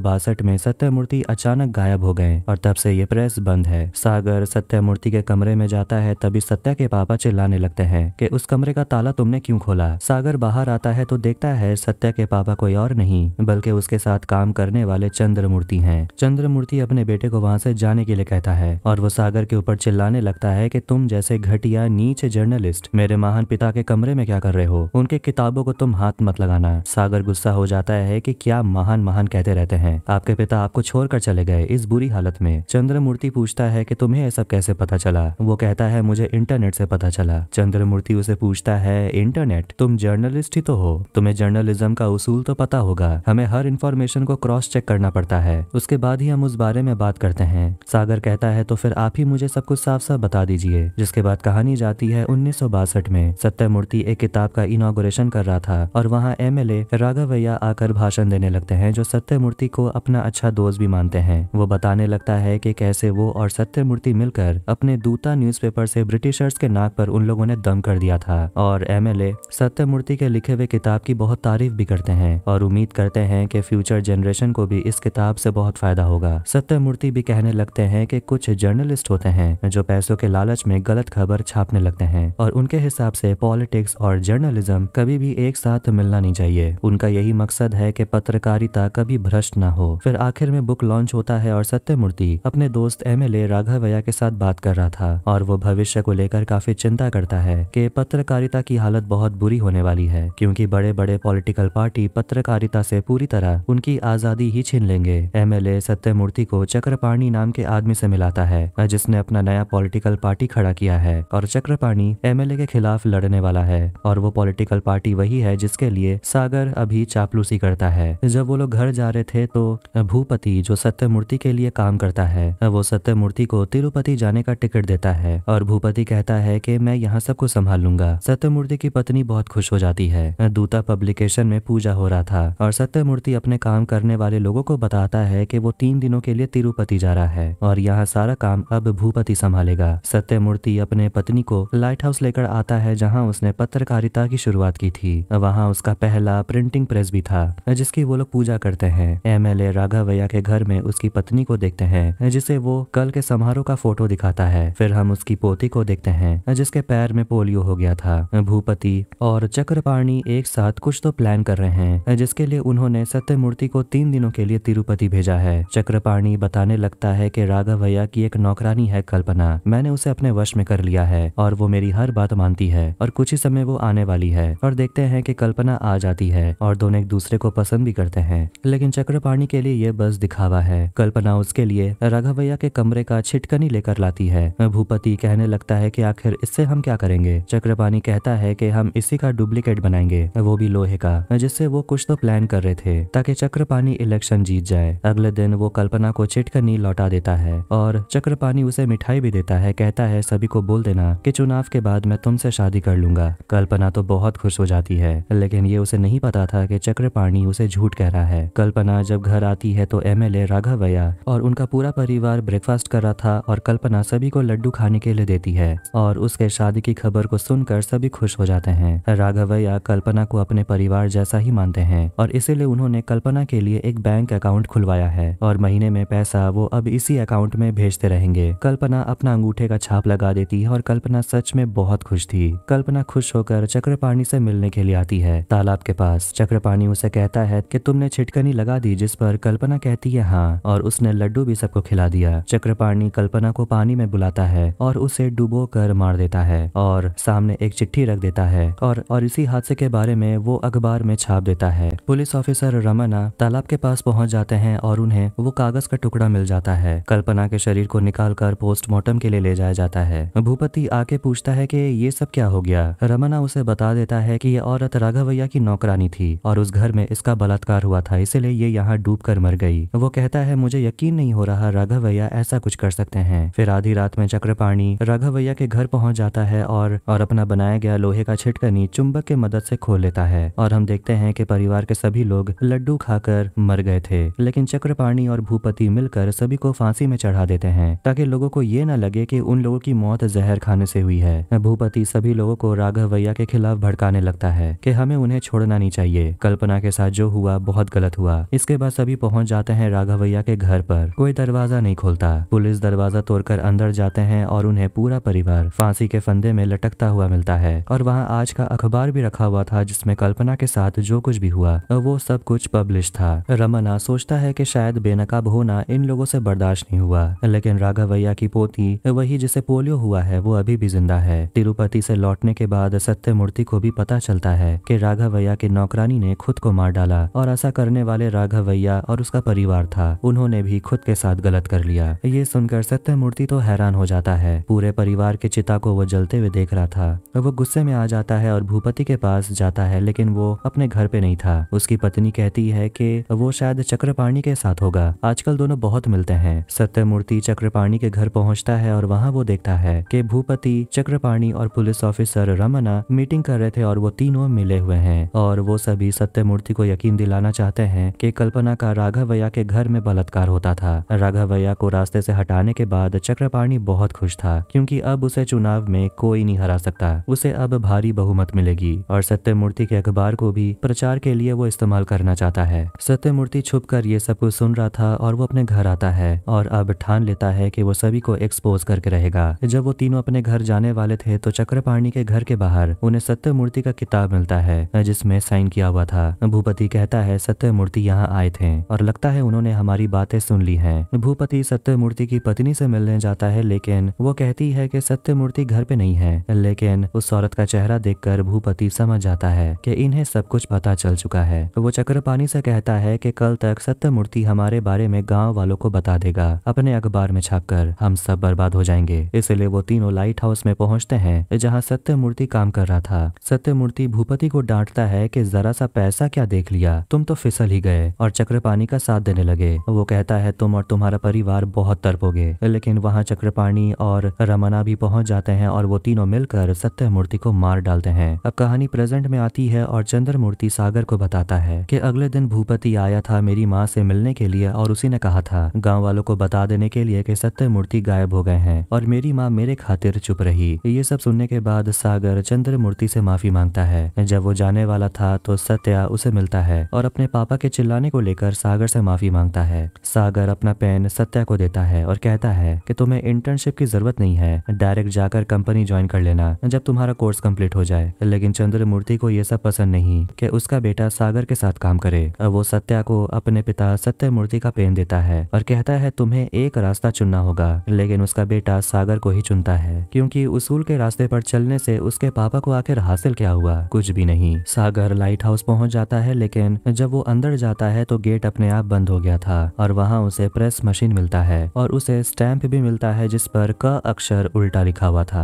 Speaker 1: में सत्यमूर्ति अचानक गायब हो गए और तब से ये प्रेस बंद है सागर सत्यमूर्ति के कमरे में जाता है तभी सत्या के पापा चिल्लाने लगते हैं कि उस कमरे का ताला तुमने क्यों खोला सागर बाहर आता है तो देखता है सत्या के पापा कोई और नहीं बल्कि उसके साथ काम करने वाले चंद्रमूर्ति हैं चंद्रमूर्ति अपने बेटे को वहां से जाने के लिए कहता है और वो सागर के ऊपर चिल्लाने लगता है की तुम जैसे घटिया नीचे जर्नलिस्ट मेरे महान पिता के कमरे में क्या कर रहे हो उनके किताबों को तुम हाथ मत लगाना सागर गुस्सा हो जाता है की क्या महान महान खान कहते रहते हैं आपके पिता आपको छोड़कर चले गए इस बुरी हालत में चंद्रमूर्ति पूछता है कि तुम्हें यह सब कैसे पता चला वो कहता है मुझे इंटरनेट से पता चला चंद्रमूर्ति उसे पूछता है इंटरनेट तुम जर्नलिस्ट ही तो हो तुम्हें जर्नलिज्म का उसूल तो पता होगा हमें हर इन्फॉर्मेशन को क्रॉस चेक करना पड़ता है उसके बाद ही हम उस बारे में बात करते हैं सागर कहता है तो फिर आप ही मुझे सब कुछ साफ साफ बता दीजिए जिसके बाद कहानी जाती है उन्नीस में सत्यमूर्ति एक किताब का इनोग्रेशन कर रहा था और वहाँ एमएलए राघवैया आकर भाषण देने लगते हैं जो सत्यमूर्ति को अपना अच्छा दोस्त भी मानते हैं वो बताने लगता है कि कैसे वो और सत्यमूर्ति मिलकर अपने दूता न्यूज़पेपर से ब्रिटिशर्स के नाक पर उन लोगों ने दम कर दिया था और एमएलए सत्यमूर्ति के लिखे हुए किताब की बहुत तारीफ भी करते हैं और उम्मीद करते हैं कि फ्यूचर जनरेशन को भी इस किताब से बहुत फायदा होगा सत्यमूर्ति भी कहने लगते हैं कि कुछ जर्नलिस्ट होते हैं जो पैसों के लालच में गलत खबर छापने लगते हैं और उनके हिसाब से पॉलिटिक्स और जर्नलिज्म कभी भी एक साथ मिलना नहीं चाहिए उनका यही मकसद है कि पत्रकारिता कभी भ्रष्ट ना हो फिर आखिर में बुक लॉन्च होता है और सत्यमूर्ति अपने दोस्त एम एल राघवया के साथ बात कर रहा था और वो भविष्य को लेकर काफी चिंता करता है कि पत्रकारिता की हालत बहुत बुरी होने वाली है क्योंकि बड़े बड़े पॉलिटिकल पार्टी पत्रकारिता से पूरी तरह उनकी आजादी ही छीन लेंगे एमएलए सत्यमूर्ति को चक्रपाणी नाम के आदमी से मिलाता है जिसने अपना नया पॉलिटिकल पार्टी खड़ा किया है और चक्रपाणी एमएलए के खिलाफ लड़ने वाला है और वो पॉलिटिकल पार्टी वही है जिसके लिए सागर अभी चापलूसी करता है जब वो लोग घर जा रहे थे तो भूपति जो सत्यमूर्ति के लिए काम करता है वो सत्यमूर्ति को तिरुपति जाने का टिकट देता है और भूपति कहता है कि मैं यहाँ सबको संभाल लूंगा सत्यमूर्ति की पत्नी बहुत खुश हो जाती है दूता पब्लिकेशन में पूजा हो रहा था और सत्यमूर्ति अपने काम करने वाले लोगों को बताता है कि वो तीन दिनों के लिए तिरुपति जा रहा है और यहाँ सारा काम अब भूपति संभालेगा सत्यमूर्ति अपने पत्नी को लाइट हाउस लेकर आता है जहाँ उसने पत्रकारिता की शुरुआत की थी वहाँ उसका पहला प्रिंटिंग प्रेस भी था जिसकी वो लोग पूजा करते करते हैं एमएलए भैया के घर में उसकी पत्नी को देखते हैं जिसे वो कल के समारोह का फोटो दिखाता है फिर हम उसकी पोती को देखते हैं जिसके पैर में पोलियो हो गया था भूपति और चक्रपाणी एक साथ कुछ तो प्लान कर रहे हैं जिसके लिए उन्होंने सत्यमूर्ति को तीन दिनों के लिए तिरुपति भेजा है चक्रपाणी बताने लगता है कि राघव भैया की एक नौकरानी है कल्पना मैंने उसे अपने वश में कर लिया है और वो मेरी हर बात मानती है और कुछ ही समय वो आने वाली है और देखते हैं कि कल्पना आ जाती है और दोनों एक दूसरे को पसंद भी करते हैं लेकिन चक्रपाणी के लिए ये बस दिखावा है कल्पना उसके लिए राघवैया के कमरे का छिटकनी लेकर लाती है भूपति कहने लगता है कि आखिर इससे हम क्या करेंगे चक्रपाणी कहता है कि हम इसी का डुप्लीकेट बनाएंगे वो भी लोहे का जिससे वो कुछ तो प्लान कर रहे थे ताकि चक्रपाणी इलेक्शन जीत जाए अगले दिन वो कल्पना को छिटकनी लौटा देता है और चक्रपाणी उसे मिठाई भी देता है कहता है सभी को बोल देना कि चुनाव के बाद मैं तुमसे शादी कर लूंगा कल्पना तो बहुत खुश हो जाती है लेकिन ये उसे नहीं पता था कि चक्रपाणी उसे झूठ कह रहा है कल्पना जब घर आती है तो एमएलए राघवया और उनका पूरा परिवार ब्रेकफास्ट कर रहा था और कल्पना सभी को लड्डू खाने के लिए देती है और उसके शादी की खबर को सुनकर सभी खुश हो जाते हैं राघवया कल्पना को अपने परिवार जैसा ही मानते हैं और इसीलिए उन्होंने कल्पना के लिए एक बैंक अकाउंट खुलवाया है और महीने में पैसा वो अब इसी अकाउंट में भेजते रहेंगे कल्पना अपना अंगूठे का छाप लगा देती है और कल्पना सच में बहुत खुश थी कल्पना खुश होकर चक्रपाणी से मिलने के लिए आती है तालाब के पास चक्रपाणी उसे कहता है कि तुमने छिटकर चटकनी लगा दी जिस पर कल्पना कहती है हाँ और उसने लड्डू भी सबको खिला दिया चक्रपाणी कल्पना को पानी में बुलाता है और उसे डुबो कर मार देता है और सामने एक चिट्ठी रख देता है और और इसी हादसे के बारे में वो अखबार में छाप देता है पुलिस ऑफिसर रमना तालाब के पास पहुंच जाते हैं और उन्हें वो कागज का टुकड़ा मिल जाता है कल्पना के शरीर को निकाल कर पोस्टमार्टम के लिए ले जाया जाता है भूपति आके पूछता है कि ये सब क्या हो गया रमना उसे बता देता है कि ये औरत राघवैया की नौकरानी थी और उस घर में इसका बलात्कार हुआ था इस इसलिए ये यहाँ डूब कर मर गई वो कहता है मुझे यकीन नहीं हो रहा राघव भैया ऐसा कुछ कर सकते हैं फिर आधी रात में चक्रपाणी राघव भैया के घर पहुंच जाता है और और अपना बनाया गया लोहे का छिटकनी चुंबक के मदद से खोल लेता है और हम देखते हैं कि परिवार के सभी लोग लड्डू खाकर मर गए थे लेकिन चक्रपाणी और भूपति मिलकर सभी को फांसी में चढ़ा देते हैं ताकि लोगों को ये ना लगे कि उन लोगों की मौत जहर खाने से हुई है भूपति सभी लोगों को राघव भैया के खिलाफ भड़काने लगता है कि हमें उन्हें छोड़ना नहीं चाहिए कल्पना के साथ जो हुआ बहुत गलत हुआ हुआ इसके बाद सभी पहुंच जाते हैं राघवैया के घर पर कोई दरवाजा नहीं खोलता पुलिस दरवाजा तोड़कर अंदर जाते हैं और उन्हें पूरा परिवार फांसी के फंदे में लटकता हुआ मिलता है और वहाँ आज का अखबार भी रखा हुआ था जिसमे कल्पना के साथ जो कुछ भी हुआ वो सब कुछ पब्लिश था रमना सोचता है की शायद बेनकाब होना इन लोगों से बर्दाश्त नहीं हुआ लेकिन राघवैया की पोती वही जिसे पोलियो हुआ है वो अभी भी जिंदा है तिरुपति से लौटने के बाद सत्य मूर्ति को भी पता चलता है कि राघवैया की नौकरानी ने खुद को मार डाला और ऐसा करने वाले वाले राघव भैया और उसका परिवार था उन्होंने भी खुद के साथ गलत कर लिया ये सुनकर सत्यमूर्ति तो हैरान हो जाता है पूरे परिवार के चिता को वो जलते हुए देख रहा था वो गुस्से में आ जाता है और भूपति के पास जाता है लेकिन वो अपने घर पे नहीं था उसकी पत्नी कहती है कि वो शायद चक्रपाणी के साथ होगा आजकल दोनों बहुत मिलते हैं सत्यमूर्ति चक्रपाणी के घर पहुंचता है और वहाँ वो देखता है कि भूपति चक्रपाणी और पुलिस ऑफिसर रमना मीटिंग कर रहे थे और वो तीनों मिले हुए हैं और वो सभी सत्यमूर्ति को यकीन दिलाना चाहते हैं हैं कि कल्पना का राघवैया के घर में बलात्कार होता था राघवैया को रास्ते से हटाने के बाद चक्रपाणी बहुत खुश था क्योंकि अब उसे चुनाव में कोई नहीं हरा सकता उसे अब भारी बहुमत मिलेगी और सत्यमूर्ति के अखबार को भी प्रचार के लिए वो इस्तेमाल करना चाहता है सत्यमूर्ति छुप कर ये सब कुछ सुन रहा था और वो अपने घर आता है और अब ठान लेता है की वो सभी को एक्सपोज करके रहेगा जब वो तीनों अपने घर जाने वाले थे तो चक्रपाणी के घर के बाहर उन्हें सत्यमूर्ति का किताब मिलता है जिसमें साइन किया हुआ था भूपति कहता है सत्यमूर्ति भूपति यहाँ आए थे और लगता है उन्होंने हमारी बातें सुन ली हैं। भूपति सत्यमूर्ति की पत्नी से मिलने जाता है लेकिन वो कहती है कि सत्यमूर्ति घर पे नहीं है लेकिन उस औरत का चेहरा देखकर भूपति समझ जाता है कि इन्हें सब कुछ पता चल चुका है वो पानी से कहता है कि कल तक सत्यमूर्ति हमारे बारे में गाँव वालों को बता देगा अपने अखबार में छापकर हम सब बर्बाद हो जाएंगे इसलिए वो तीनों लाइट हाउस में पहुंचते हैं जहाँ सत्यमूर्ति काम कर रहा था सत्यमूर्ति भूपति को डांटता है कि जरा सा पैसा क्या देख लिया तुम तो फिसल ही गए और चक्रपाणी का साथ देने लगे वो कहता है तुम और तुम्हारा परिवार बहुत तरपोगे लेकिन वहाँ चक्रपाणी और रमना भी पहुंच जाते हैं और वो तीनों मिलकर मूर्ति को मार डालते हैं अब कहानी प्रेजेंट में आती है और मूर्ति सागर को बताता है कि अगले दिन भूपति आया था मेरी माँ से मिलने के लिए और उसी ने कहा था गाँव वालों को बता देने के लिए कि मूर्ति गायब हो गए हैं और मेरी माँ मेरे खातिर चुप रही ये सब सुनने के बाद सागर मूर्ति से माफी मांगता है जब वो जाने वाला था तो सत्या उसे मिलता है और अपने पापा के चिल्लाने को लेकर सागर से माफी मांगता है सागर अपना पेन सत्या को देता है और कहता है कि तुम्हें इंटर्नशिप की जरूरत नहीं है डायरेक्ट जाकर कंपनी ज्वाइन कर लेना जब तुम्हारा कोर्स कम्प्लीट हो जाए लेकिन चंद्रमूर्ति को यह सब पसंद नहीं की उसका बेटा सागर के साथ काम करे वो सत्या को अपने पिता सत्यमूर्ति का पेन देता है और कहता है तुम्हें एक रास्ता चुनना होगा लेकिन उसका बेटा सागर को ही चुनता है क्योंकि उसूल के रास्ते पर चलने से उसके पापा को आखिर हासिल क्या हुआ कुछ भी नहीं सागर लाइट हाउस पहुंच जाता है लेकिन जब वो अंदर अंदर जाता है तो गेट अपने आप बंद हो गया था और वहाँ उसे प्रेस मशीन मिलता है और उसे स्टैंप भी मिलता है जिस पर क अक्षर उल्टा लिखा हुआ था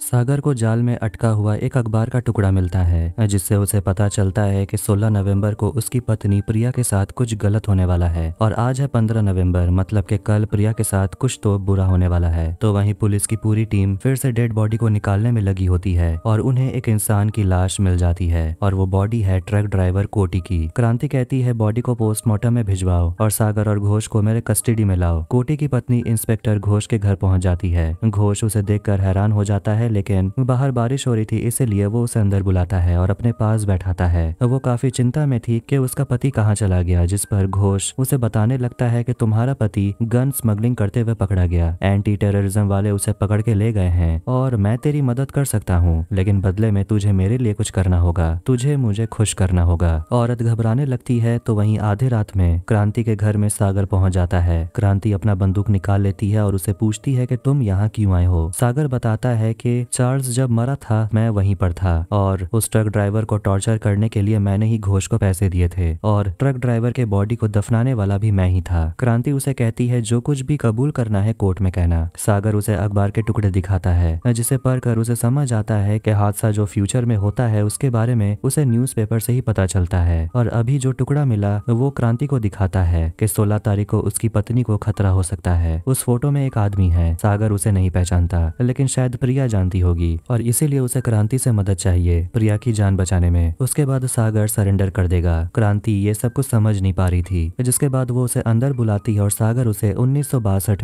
Speaker 1: सागर को जाल में अटका हुआ एक अखबार का टुकड़ा मिलता है जिससे उसे पता चलता है कि 16 नवंबर को उसकी पत्नी प्रिया के साथ कुछ गलत होने वाला है और आज है 15 नवंबर मतलब कि कल प्रिया के साथ कुछ तो बुरा होने वाला है तो वहीं पुलिस की पूरी टीम फिर से डेड बॉडी को निकालने में लगी होती है और उन्हें एक इंसान की लाश मिल जाती है और वो बॉडी है ट्रक ड्राइवर कोटी की क्रांति कहती है बॉडी को पोस्टमार्टम में भिजवाओ और सागर और घोष को मेरे कस्टडी में लाओ कोटी की पत्नी इंस्पेक्टर घोष के घर पहुँच जाती है घोष उसे देख हैरान हो जाता है है लेकिन बाहर बारिश हो रही थी इसीलिए वो उसे अंदर बुलाता है और अपने पास बैठाता है वो काफी चिंता में थी कि उसका पति कहाँ चला गया जिस पर घोष उसे बताने लगता है कि तुम्हारा पति गन स्मगलिंग करते हुए पकड़ा गया एंटी टेररिज्म वाले उसे पकड़ के ले गए हैं और मैं तेरी मदद कर सकता हूँ लेकिन बदले में तुझे मेरे लिए कुछ करना होगा तुझे मुझे खुश करना होगा औरत घबराने लगती है तो वही आधे रात में क्रांति के घर में सागर पहुँच जाता है क्रांति अपना बंदूक निकाल लेती है और उसे पूछती है की तुम यहाँ क्यूँ आए हो सागर बताता है की चार्ल्स जब मरा था मैं वहीं पर था और उस ट्रक ड्राइवर को टॉर्चर करने के लिए मैंने ही घोष को पैसे दिए थे और ट्रक ड्राइवर के बॉडी को दफनाने वाला भी मैं ही था क्रांति उसे कहती है जो कुछ भी कबूल करना है कोर्ट में कहना सागर उसे अखबार के टुकड़े दिखाता है जिसे पढ़कर उसे समझ आता है कि हादसा जो फ्यूचर में होता है उसके बारे में उसे न्यूज से ही पता चलता है और अभी जो टुकड़ा मिला वो क्रांति को दिखाता है कि 16 तारीख को उसकी पत्नी को खतरा हो सकता है उस फोटो में एक आदमी है सागर उसे नहीं पहचानता लेकिन शायद प्रिया जानता क्रांति होगी और इसीलिए उसे क्रांति से मदद चाहिए प्रिया की जान बचाने में उसके बाद सागर सरेंडर कर देगा क्रांति ये सब कुछ समझ नहीं पा रही थी जिसके बाद वो उसे अंदर बुलाती है और सागर उसे उन्नीस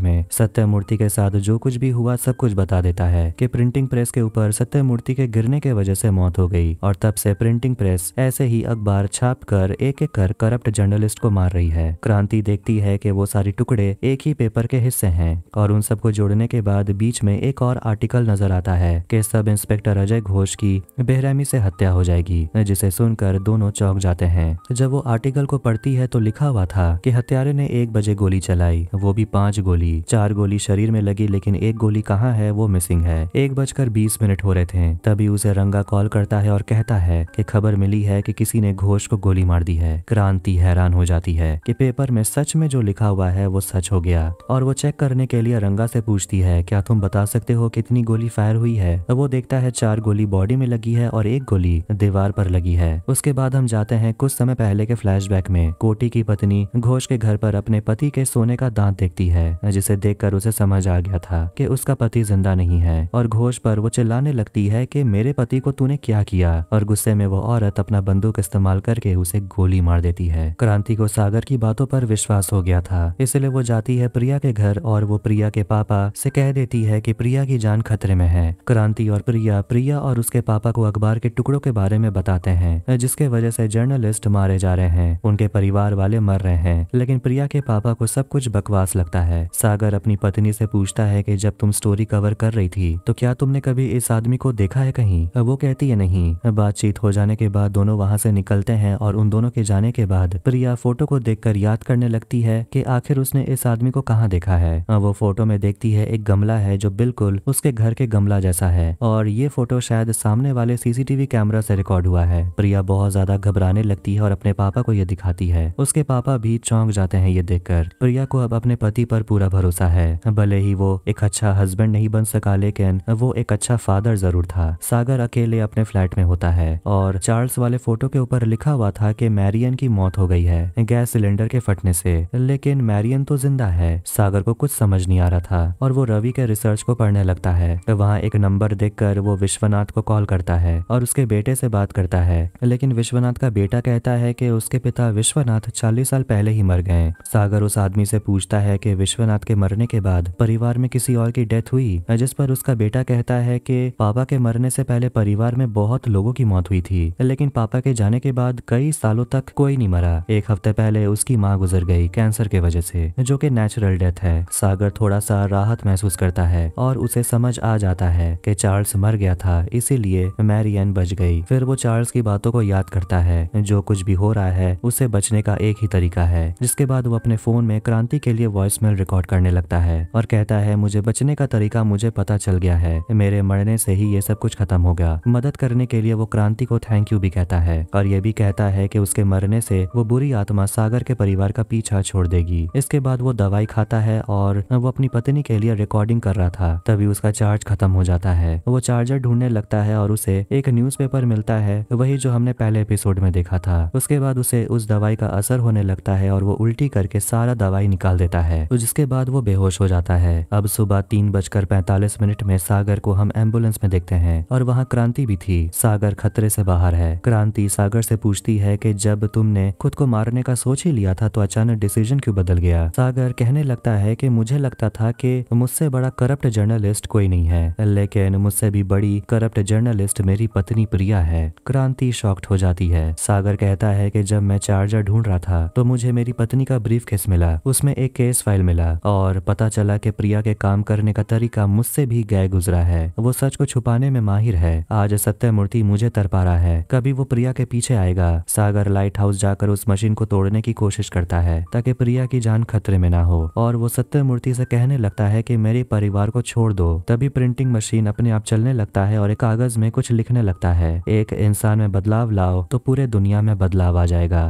Speaker 1: में सत्यमूर्ति के साथ जो कुछ भी हुआ सब कुछ बता देता है की प्रिंटिंग प्रेस के ऊपर सत्यमूर्ति के गिरने के वजह से मौत हो गई और तब से प्रिंटिंग प्रेस ऐसे ही अखबार छाप कर एक एक कर करप्ट जर्नलिस्ट को मार रही है क्रांति देखती है कि वो सारी टुकड़े एक ही पेपर के हिस्से हैं और उन सबको जोड़ने के बाद बीच में एक और आर्टिकल नजर आता जाता है कि सब इंस्पेक्टर अजय घोष की बेहमी से हत्या हो जाएगी जिसे सुनकर दोनों चौक जाते हैं जब वो आर्टिकल को पढ़ती है तो लिखा हुआ था कि हत्यारे ने एक बजे गोली चलाई वो भी पांच गोली चार गोली शरीर में लगी लेकिन एक गोली कहाँ है वो मिसिंग है एक बजकर बीस मिनट हो रहे थे तभी उसे रंगा कॉल करता है और कहता है कि खबर मिली है कि किसी ने घोष को गोली मार दी है क्रांति हैरान हो जाती है कि पेपर में सच में जो लिखा हुआ है वो सच हो गया और वो चेक करने के लिए रंगा से पूछती है क्या तुम बता सकते हो कितनी गोली फायर हुई है तो वो देखता है चार गोली बॉडी में लगी है और एक गोली दीवार पर लगी है उसके बाद हम जाते हैं कुछ समय पहले के फ्लैशबैक में कोटी की पत्नी घोष के घर पर अपने पति के सोने का दांत देखती है जिसे देखकर उसे समझ आ गया था कि उसका पति जिंदा नहीं है और घोष पर वो चिल्लाने लगती है कि मेरे पति को तूने क्या किया और गुस्से में वो औरत अपना बंदूक इस्तेमाल करके उसे गोली मार देती है क्रांति को सागर की बातों पर विश्वास हो गया था इसलिए वो जाती है प्रिया के घर और वो प्रिया के पापा से कह देती है कि प्रिया की जान खतरे में है क्रांति और प्रिया प्रिया और उसके पापा को अखबार के टुकड़ों के बारे में बताते हैं जिसके वजह से जर्नलिस्ट मारे जा रहे हैं उनके परिवार वाले मर रहे हैं लेकिन प्रिया के पापा को सब कुछ बकवास लगता है सागर अपनी पत्नी से पूछता है कि जब तुम स्टोरी कवर कर रही थी तो क्या तुमने कभी इस आदमी को देखा है कहीं वो कहती है नहीं बातचीत हो जाने के बाद दोनों वहाँ से निकलते हैं और उन दोनों के जाने के बाद प्रिया फोटो को देख याद करने लगती है की आखिर उसने इस आदमी को कहाँ देखा है वो फोटो में देखती है एक गमला है जो बिल्कुल उसके घर के गमला जैसा है और ये फोटो शायद सामने वाले सीसीटीवी कैमरा से रिकॉर्ड हुआ है प्रिया बहुत ज्यादा घबराने लगती है और अपने पापा को ये दिखाती है उसके पापा भी चौंक जाते हैं ये देखकर प्रिया को अब अपने पति पर पूरा भरोसा है भले ही वो एक अच्छा हस्बैंड नहीं बन सका लेकिन वो एक अच्छा फादर जरूर था सागर अकेले अपने फ्लैट में होता है और चार्ल्स वाले फोटो के ऊपर लिखा हुआ था कि मैरियन की मौत हो गई है गैस सिलेंडर के फटने से लेकिन मैरियन तो जिंदा है सागर को कुछ समझ नहीं आ रहा था और वो रवि के रिसर्च को पढ़ने लगता है वहाँ एक नंबर देखकर वो विश्वनाथ को कॉल करता है और उसके बेटे से बात करता है लेकिन विश्वनाथ का बेटा कहता है कि उसके पिता विश्वनाथ चालीस साल पहले ही मर गए सागर उस आदमी से पूछता है कि विश्वनाथ के मरने के बाद परिवार में किसी और की डेथ हुई जिस पर उसका बेटा कहता है कि पापा के मरने से पहले परिवार में बहुत लोगों की मौत हुई थी लेकिन पापा के जाने के बाद कई सालों तक कोई नहीं मरा एक हफ्ते पहले उसकी माँ गुजर गई कैंसर के वजह से जो कि नेचुरल डेथ है सागर थोड़ा सा राहत महसूस करता है और उसे समझ आ जाता है है कि चार्ल्स मर गया था इसीलिए मैरियन बच गई फिर वो चार्ल्स की बातों को याद करता है जो कुछ भी हो रहा है उसे बचने का एक ही तरीका है जिसके बाद वो अपने फोन में क्रांति के लिए वॉइस मेल रिकॉर्ड करने लगता है और कहता है मुझे बचने का तरीका मुझे पता चल गया है मेरे मरने से ही ये सब कुछ खत्म हो गया मदद करने के लिए वो क्रांति को थैंक यू भी कहता है और ये भी कहता है की उसके मरने से वो बुरी आत्मा सागर के परिवार का पीछा छोड़ देगी इसके बाद वो दवाई खाता है और वो अपनी पत्नी के लिए रिकॉर्डिंग कर रहा था तभी उसका चार्ज खत्म हो जाता है वो चार्जर ढूंढने लगता है और उसे एक न्यूज मिलता है वही जो हमने पहले एपिसोड में देखा था उसके बाद उसे उस दवाई का असर होने लगता है और वो उल्टी करके सारा दवाई निकाल देता है तो जिसके बाद वो बेहोश हो जाता है अब सुबह तीन बजकर पैंतालीस मिनट में सागर को हम एम्बुलेंस में देखते हैं और वहाँ क्रांति भी थी सागर खतरे से बाहर है क्रांति सागर से पूछती है कि जब तुमने खुद को मारने का सोच ही लिया था तो अचानक डिसीजन क्यों बदल गया सागर कहने लगता है कि मुझे लगता था कि मुझसे बड़ा करप्ट जर्नलिस्ट कोई नहीं है लेकिन मुझसे भी बड़ी करप्ट जर्नलिस्ट मेरी पत्नी प्रिया है क्रांति शॉक्ट हो जाती है सागर कहता है कि जब मैं चार्जर ढूंढ रहा था तो मुझे मेरी पत्नी का ब्रीफ केस मिला उसमें एक केस फाइल मिला और पता चला कि प्रिया के काम करने का तरीका मुझसे भी गए गुजरा है वो सच को छुपाने में माहिर है आज सत्यमूर्ति मुझे तरपा रहा है कभी वो प्रिया के पीछे आएगा सागर लाइट हाउस जाकर उस मशीन को तोड़ने की कोशिश करता है ताकि प्रिया की जान खतरे में ना हो और वो सत्यमूर्ति से कहने लगता है कि मेरे परिवार को छोड़ दो तभी प्रिंटिंग मशीन अपने आप चलने लगता है और एक कागज में कुछ लिखने लगता है एक इंसान में बदलाव लाओ तो पूरे दुनिया में बदलाव आ जाएगा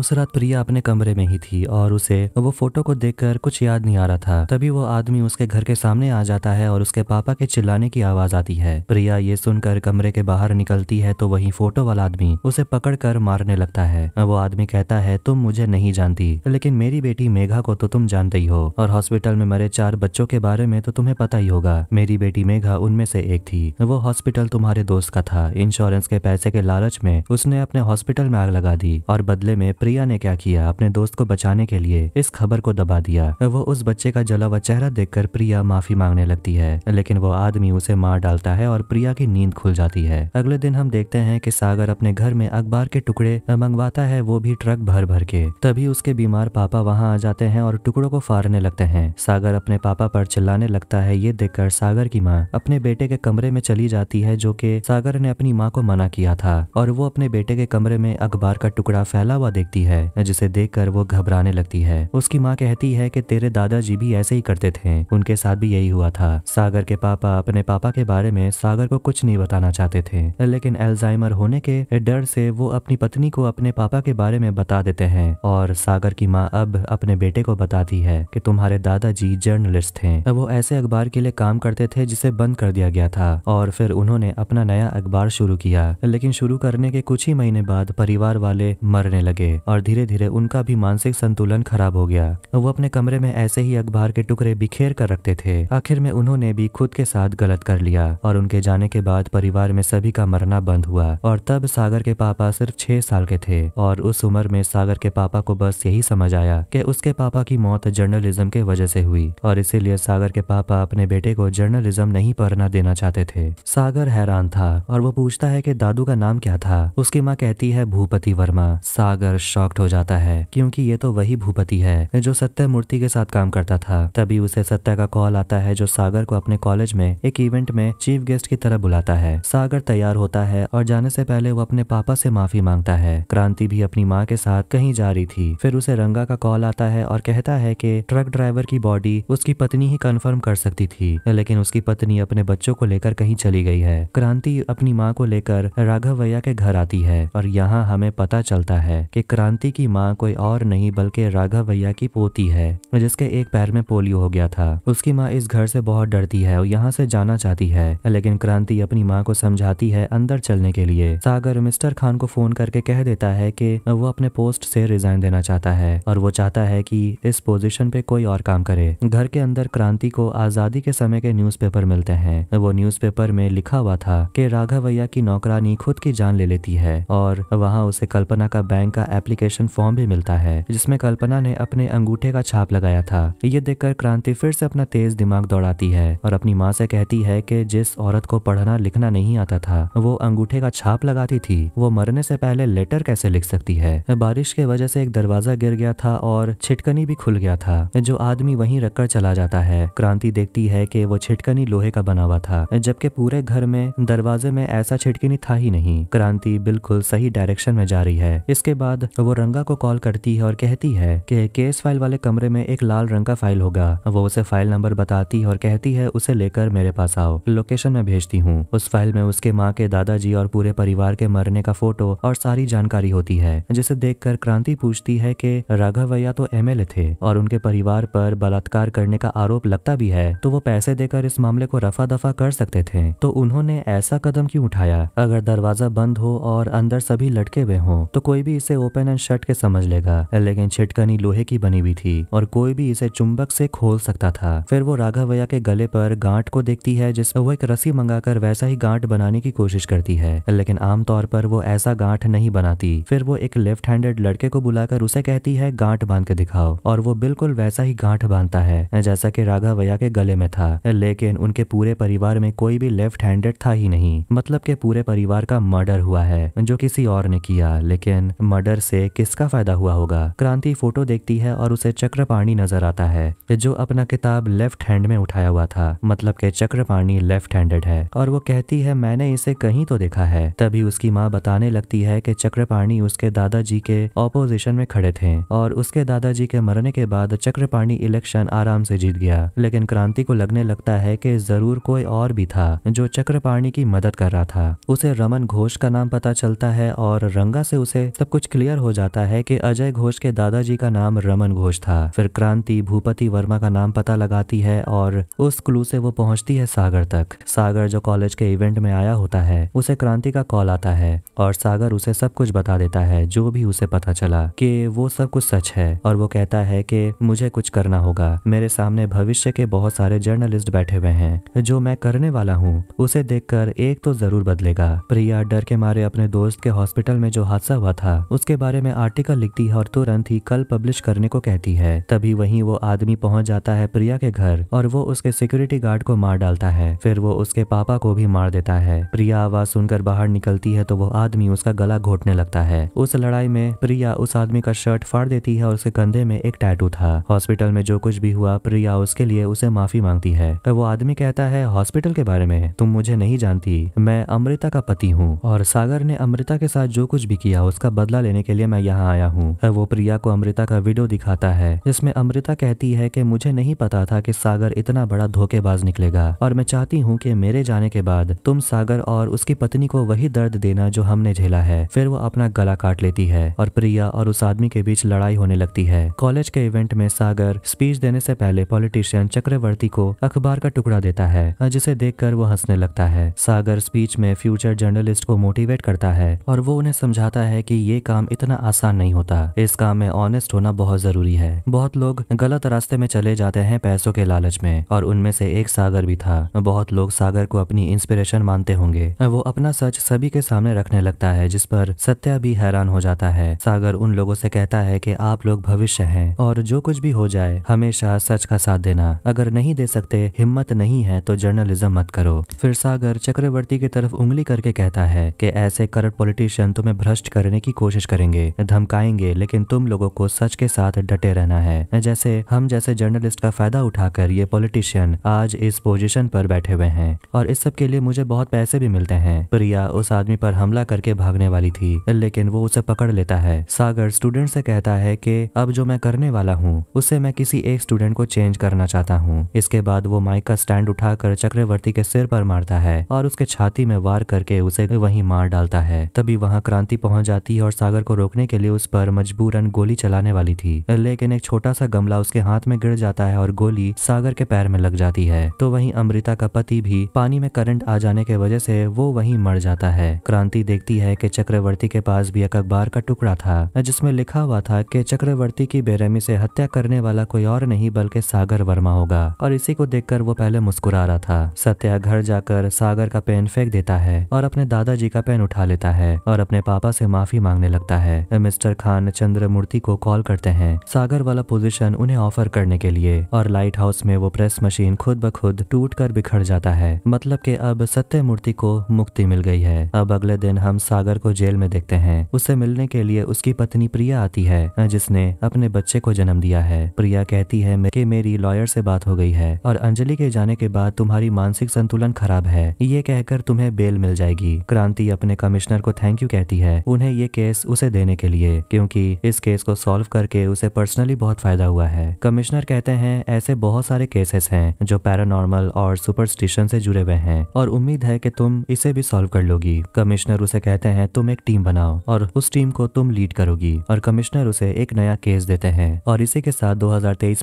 Speaker 1: उस रात प्रिया अपने कमरे में ही थी और उसे वो फोटो को देखकर कुछ याद नहीं आ रहा था तभी वो आदमी उसके घर के सामने आ जाता है और उसके पापा के चिल्लाने की आवाज आती है प्रिया ये सुनकर कमरे के बाहर निकलती है तो वही फोटो वाला आदमी उसे पकड़ कर मारने लगता है वो आदमी कहता है तुम मुझे नहीं जानती लेकिन मेरी बेटी मेघा को तो तुम जानते ही हो और हॉस्पिटल में मरे चार बच्चों के बारे में तो तुम्हें पता ही होगा मेरी बेटी मेघा उनमें से एक थी वो हॉस्पिटल तुम्हारे दोस्त का था इंश्योरेंस के पैसे के लालच में उसने अपने हॉस्पिटल में आग लगा दी और बदले में प्रिया रिया ने क्या किया अपने दोस्त को बचाने के लिए इस खबर को दबा दिया वो उस बच्चे का जला हुआ चेहरा देखकर प्रिया माफी मांगने लगती है लेकिन वो आदमी उसे मार डालता है और प्रिया की नींद खुल जाती है अगले दिन हम देखते हैं कि सागर अपने घर में अखबार के टुकड़े मंगवाता है वो भी ट्रक भर भर के तभी उसके बीमार पापा वहाँ आ जाते हैं और टुकड़ों को फाड़ने लगते हैं सागर अपने पापा पर चिल्लाने लगता है ये देखकर सागर की माँ अपने बेटे के कमरे में चली जाती है जो कि सागर ने अपनी माँ को मना किया था और वो अपने बेटे के कमरे में अखबार का टुकड़ा फैला हुआ देख दिखती है जिसे देख वो घबराने लगती है उसकी माँ कहती है की तेरे दादाजी भी ऐसे ही करते थे उनके साथ भी यही हुआ था सागर के पापा अपने पापा के बारे में सागर को कुछ नहीं बताना चाहते थे लेकिन एल्जाइमर होने के डर से वो अपनी पत्नी को अपने पापा के बारे में बता देते हैं और सागर की माँ अब अपने बेटे को बताती है कि तुम्हारे दादाजी जर्नलिस्ट थे वो ऐसे अखबार के लिए काम करते थे जिसे बंद कर दिया गया था और फिर उन्होंने अपना नया अखबार शुरू किया लेकिन शुरू करने के कुछ ही महीने बाद परिवार वाले मरने लगे और धीरे धीरे उनका भी मानसिक संतुलन खराब हो गया वो अपने कमरे में ऐसे ही अखबार के टुकड़े बिखेर कर रखते थे आखिर में उन्होंने भी खुद के साथ गलत कर लिया और उनके जाने के बाद परिवार में सभी का मरना बंद हुआ और तब सागर के पापा सिर्फ छह साल के थे और उस उम्र में सागर के पापा को बस यही समझ आया कि उसके पापा की मौत जर्नलिज्म के वजह से हुई और इसीलिए सागर के पापा अपने बेटे को जर्नलिज्म नहीं पढ़ना देना चाहते थे सागर हैरान था और वो पूछता है कि दादू का नाम क्या था उसकी माँ कहती है भूपति वर्मा सागर शॉक्ट हो जाता है क्योंकि ये तो वही भूपति है जो सत्य मूर्ति के साथ काम करता था तभी उसे सत्य का कॉल आता है जो सागर को अपने कॉलेज में एक इवेंट में चीफ गेस्ट की तरह बुलाता है सागर तैयार होता है और जाने से पहले वो अपने पापा से माफी मांगता है क्रांति भी अपनी माँ के साथ कहीं जा रही थी फिर उसे रंगा का कॉल आता है और कहता है की ट्रक ड्राइवर की बॉडी उसकी पत्नी ही कंफर्म कर सकती थी लेकिन उसकी पत्नी अपने बच्चों को लेकर कहीं चली गई है क्रांति अपनी माँ को लेकर राघव भैया के घर आती है और यहाँ हमें पता चलता है कि क्रांति की माँ कोई और नहीं बल्कि राघव भैया की पोती है जिसके एक पैर में पोलियो हो गया था उसकी माँ इस घर से बहुत डरती है और यहाँ से जाना चाहती है लेकिन क्रांति अपनी माँ को समझाती है अंदर चलने के लिए सागर मिस्टर खान को फोन करके कह देता है कि वो अपने पोस्ट से रिजाइन देना चाहता है और वो चाहता है कि इस पोजीशन पे कोई और काम करे घर के अंदर क्रांति को आजादी के समय के न्यूज़पेपर मिलते हैं वो न्यूज़पेपर में लिखा हुआ था कि राघव भैया की नौकरानी खुद की जान ले लेती है और वहाँ उसे कल्पना का बैंक का एप्लीकेशन एप्लीकेशन फॉर्म भी मिलता है जिसमे कल्पना ने अपने अंगूठे का छाप लगाया था ये देखकर क्रांति फिर से अपना तेज दिमाग दौड़ाती है और अपनी माँ से कहती है कि जिस औरत को पढ़ना लिखना नहीं आता था वो अंगूठे का छाप लगाती थी वो मरने से पहले लेटर कैसे लिख सकती है बारिश के वजह से एक दरवाजा गिर गया था और छिटकनी भी खुल गया था जो आदमी वहीं रखकर चला जाता है क्रांति देखती है कि वो छिटकनी लोहे का बना हुआ था जबकि पूरे घर में दरवाजे में ऐसा छिटकनी था ही नहीं क्रांति बिल्कुल सही डायरेक्शन में जा रही है इसके बाद तो वो रंगा को कॉल करती है और कहती है कि केस फाइल वाले कमरे में एक लाल रंग का फाइल होगा वो उसे फाइल नंबर बताती है और कहती है उसे लेकर मेरे पास आओ लोकेशन में भेजती हूँ उस फाइल में उसके माँ के दादाजी और पूरे परिवार के मरने का फोटो और सारी जानकारी होती है जिसे देख क्रांति पूछती है कि राघवैया तो एम थे और उनके परिवार पर बलात्कार करने का आरोप लगता भी है तो वो पैसे देकर इस मामले को रफा दफा कर सकते थे तो उन्होंने ऐसा कदम क्यों उठाया अगर दरवाजा बंद हो और अंदर सभी लटके हुए हों तो कोई भी इसे ओपन एंड शर्ट के समझ लेगा लेकिन छिटकनी लोहे की बनी हुई थी और कोई भी इसे चुंबक से खोल सकता था फिर वो राघवैया के गले पर गांठ को देखती है जिससे वो एक रस्सी मंगाकर वैसा ही गांठ बनाने की कोशिश करती है लेकिन आमतौर पर वो ऐसा गांठ नहीं बनाती फिर वो एक लेफ्ट हैंडेड लड़के को बुलाकर उसे कहती है गांठ बांध के दिखाओ और वो बिल्कुल वैसा ही गांठ बांधता है जैसा कि राघवैया के गले में था लेकिन उनके पूरे परिवार में कोई भी लेफ्ट हैंडेड था ही नहीं मतलब के पूरे परिवार का मर्डर हुआ है जो किसी और ने किया लेकिन मर्डर से से किसका फायदा हुआ होगा क्रांति फोटो देखती है और उसे चक्रपाणी नजर आता है जो अपना किताब लेफ्ट हैंड में उठाया हुआ था मतलब के चक्रपाणी लेफ्ट हैंडेड है और वो कहती है मैंने इसे कहीं तो देखा है तभी उसकी माँ बताने लगती है की चक्रपाणी उसके दादाजी के ऑपोजिशन में खड़े थे और उसके दादाजी के मरने के बाद चक्रपाणी इलेक्शन आराम से जीत गया लेकिन क्रांति को लगने लगता है कि जरूर कोई और भी था जो चक्रपाणी की मदद कर रहा था उसे रमन घोष का नाम पता चलता है और रंगा से उसे सब कुछ क्लियर हो जाता है कि अजय घोष के दादाजी का नाम रमन घोष था फिर क्रांति भूपति वर्मा का नाम पता लगाती है और उस क्लू से वो पहुंचती है सागर तक सागर जो कॉलेज के इवेंट में आया होता है उसे क्रांति का कॉल आता है और सागर उसे सब कुछ बता देता है जो भी उसे पता चला कि वो सब कुछ सच है और वो कहता है कि मुझे कुछ करना होगा मेरे सामने भविष्य के बहुत सारे जर्नलिस्ट बैठे हुए हैं जो मैं करने वाला हूँ उसे देख एक तो जरूर बदलेगा प्रिया डर के मारे अपने दोस्त के हॉस्पिटल में जो हादसा हुआ था उसके बाद बारे में आर्टिकल लिखती है और तुरंत ही कल पब्लिश करने को कहती है तभी वहीं वो आदमी पहुंच जाता है प्रिया के घर और वो उसके सिक्योरिटी गार्ड को मार डालता है फिर वो उसके पापा को भी मार देता है प्रिया आवाज सुनकर बाहर निकलती है तो वो आदमी उसका गला घोटने लगता है उस लड़ाई में प्रिया उस आदमी का शर्ट फाड़ देती है और उसके कंधे में एक टैटू था हॉस्पिटल में जो कुछ भी हुआ प्रिया उसके लिए उसे माफी मांगती है तो वो आदमी कहता है हॉस्पिटल के बारे में तुम मुझे नहीं जानती मैं अमृता का पति हूँ और सागर ने अमृता के साथ जो कुछ भी किया उसका बदला लेने के लिए लिए मैं यहाँ आया हूँ वो प्रिया को अमृता का वीडियो दिखाता है जिसमें अमृता कहती है कि मुझे नहीं पता था कि सागर इतना बड़ा धोखेबाज निकलेगा और मैं चाहती हूँ कि मेरे जाने के बाद तुम सागर और उसकी पत्नी को वही दर्द देना जो हमने झेला है फिर वो अपना गला काट लेती है और प्रिया और उस आदमी के बीच लड़ाई होने लगती है कॉलेज के इवेंट में सागर स्पीच देने से पहले पॉलिटिशियन चक्रवर्ती को अखबार का टुकड़ा देता है जिसे देखकर वो हंसने लगता है सागर स्पीच में फ्यूचर जर्नलिस्ट को मोटिवेट करता है और वो उन्हें समझाता है की ये काम इतना इतना आसान नहीं होता इस काम में ऑनेस्ट होना बहुत जरूरी है बहुत लोग गलत रास्ते में चले जाते हैं पैसों के लालच में और उनमें से एक सागर भी था बहुत लोग सागर को अपनी इंस्पिरेशन मानते होंगे वो अपना सच सभी के सामने रखने लगता है जिस पर सत्या भी हैरान हो जाता है सागर उन लोगों से कहता है कि आप लोग भविष्य हैं और जो कुछ भी हो जाए हमेशा सच का साथ देना अगर नहीं दे सकते हिम्मत नहीं है तो जर्नलिज्म मत करो फिर सागर चक्रवर्ती की तरफ उंगली करके कहता है कि ऐसे करप्ट पॉलिटिशियन तुम्हें भ्रष्ट करने की कोशिश करेंगे करेंगे धमकाएंगे लेकिन तुम लोगों को सच के साथ डटे रहना है जैसे हम जैसे जर्नलिस्ट का फायदा उठाकर ये पॉलिटिशियन आज इस पोजीशन पर बैठे हुए हैं और इस सब के लिए मुझे बहुत पैसे भी मिलते हैं प्रिया उस आदमी पर हमला करके भागने वाली थी लेकिन वो उसे पकड़ लेता है सागर स्टूडेंट से कहता है कि अब जो मैं करने वाला हूँ उसे मैं किसी एक स्टूडेंट को चेंज करना चाहता हूँ इसके बाद वो माइक का स्टैंड उठाकर चक्रवर्ती के सिर पर मारता है और उसके छाती में वार करके उसे वही मार डालता है तभी वहाँ क्रांति पहुंच जाती है और सागर को रोक रोकने के लिए उस पर मजबूरन गोली चलाने वाली थी लेकिन एक छोटा सा गमला उसके हाथ में गिर जाता है और गोली सागर के पैर में लग जाती है तो वहीं अमृता का पति भी पानी में करंट आ जाने की वजह से वो वहीं मर जाता है क्रांति देखती है कि चक्रवर्ती के पास भी एक अखबार का टुकड़ा था जिसमें लिखा हुआ था कि चक्रवर्ती की बेरहमी से हत्या करने वाला कोई और नहीं बल्कि सागर वर्मा होगा और इसी को देखकर वो पहले मुस्कुरा रहा था सत्या घर जाकर सागर का पेन फेंक देता है और अपने दादाजी का पेन उठा लेता है और अपने पापा से माफी मांगने लगता है है मिस्टर खान चंद्रमूर्ति को कॉल करते हैं सागर वाला पोजीशन उन्हें ऑफर करने के लिए और लाइट हाउस में वो प्रेस मशीन खुद ब खुद टूट कर बिखर जाता है मतलब कि अब सत्य मूर्ति को मुक्ति मिल गई है अब अगले दिन हम सागर को जेल में देखते हैं उसे मिलने के लिए उसकी पत्नी प्रिया आती है जिसने अपने बच्चे को जन्म दिया है प्रिया कहती है कि मेरी लॉयर से बात हो गई है और अंजलि के जाने के बाद तुम्हारी मानसिक संतुलन खराब है ये कहकर तुम्हें बेल मिल जाएगी क्रांति अपने कमिश्नर को थैंक यू कहती है उन्हें ये केस उसे देने देने के लिए क्योंकि इस केस को सॉल्व करके उसे पर्सनली बहुत फायदा हुआ है कमिश्नर कहते हैं ऐसे बहुत सारे केसेस हैं जो पैरानॉर्मल और सुपरस्टिशन से जुड़े हुए हैं और उम्मीद है कि तुम इसे भी सॉल्व कर लोगी कमिश्नर उसे कहते हैं तुम एक टीम बनाओ और उस टीम को तुम लीड करोगी और कमिश्नर उसे एक नया केस देते हैं और इसी के साथ दो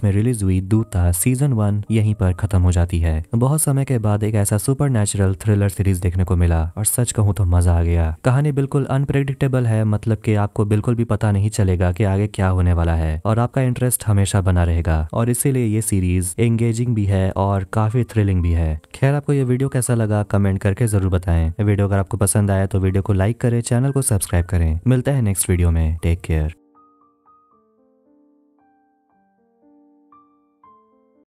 Speaker 1: में रिलीज हुई दूता सीजन वन यही पर खत्म हो जाती है बहुत समय के बाद एक ऐसा सुपर थ्रिलर सीरीज देखने को मिला और सच कहूँ तो मजा आ गया कहानी बिल्कुल अनप्रेडिक्टेबल है मतलब की आप आपको बिल्कुल भी पता नहीं चलेगा कि आगे क्या होने वाला है और आपका इंटरेस्ट हमेशा बना रहेगा और इसीलिए ये सीरीज एंगेजिंग भी है और काफी थ्रिलिंग भी है खैर आपको ये वीडियो कैसा लगा कमेंट करके जरूर बताएं वीडियो अगर आपको पसंद आया तो वीडियो को लाइक करें चैनल को सब्सक्राइब करें मिलता है नेक्स्ट वीडियो में टेक केयर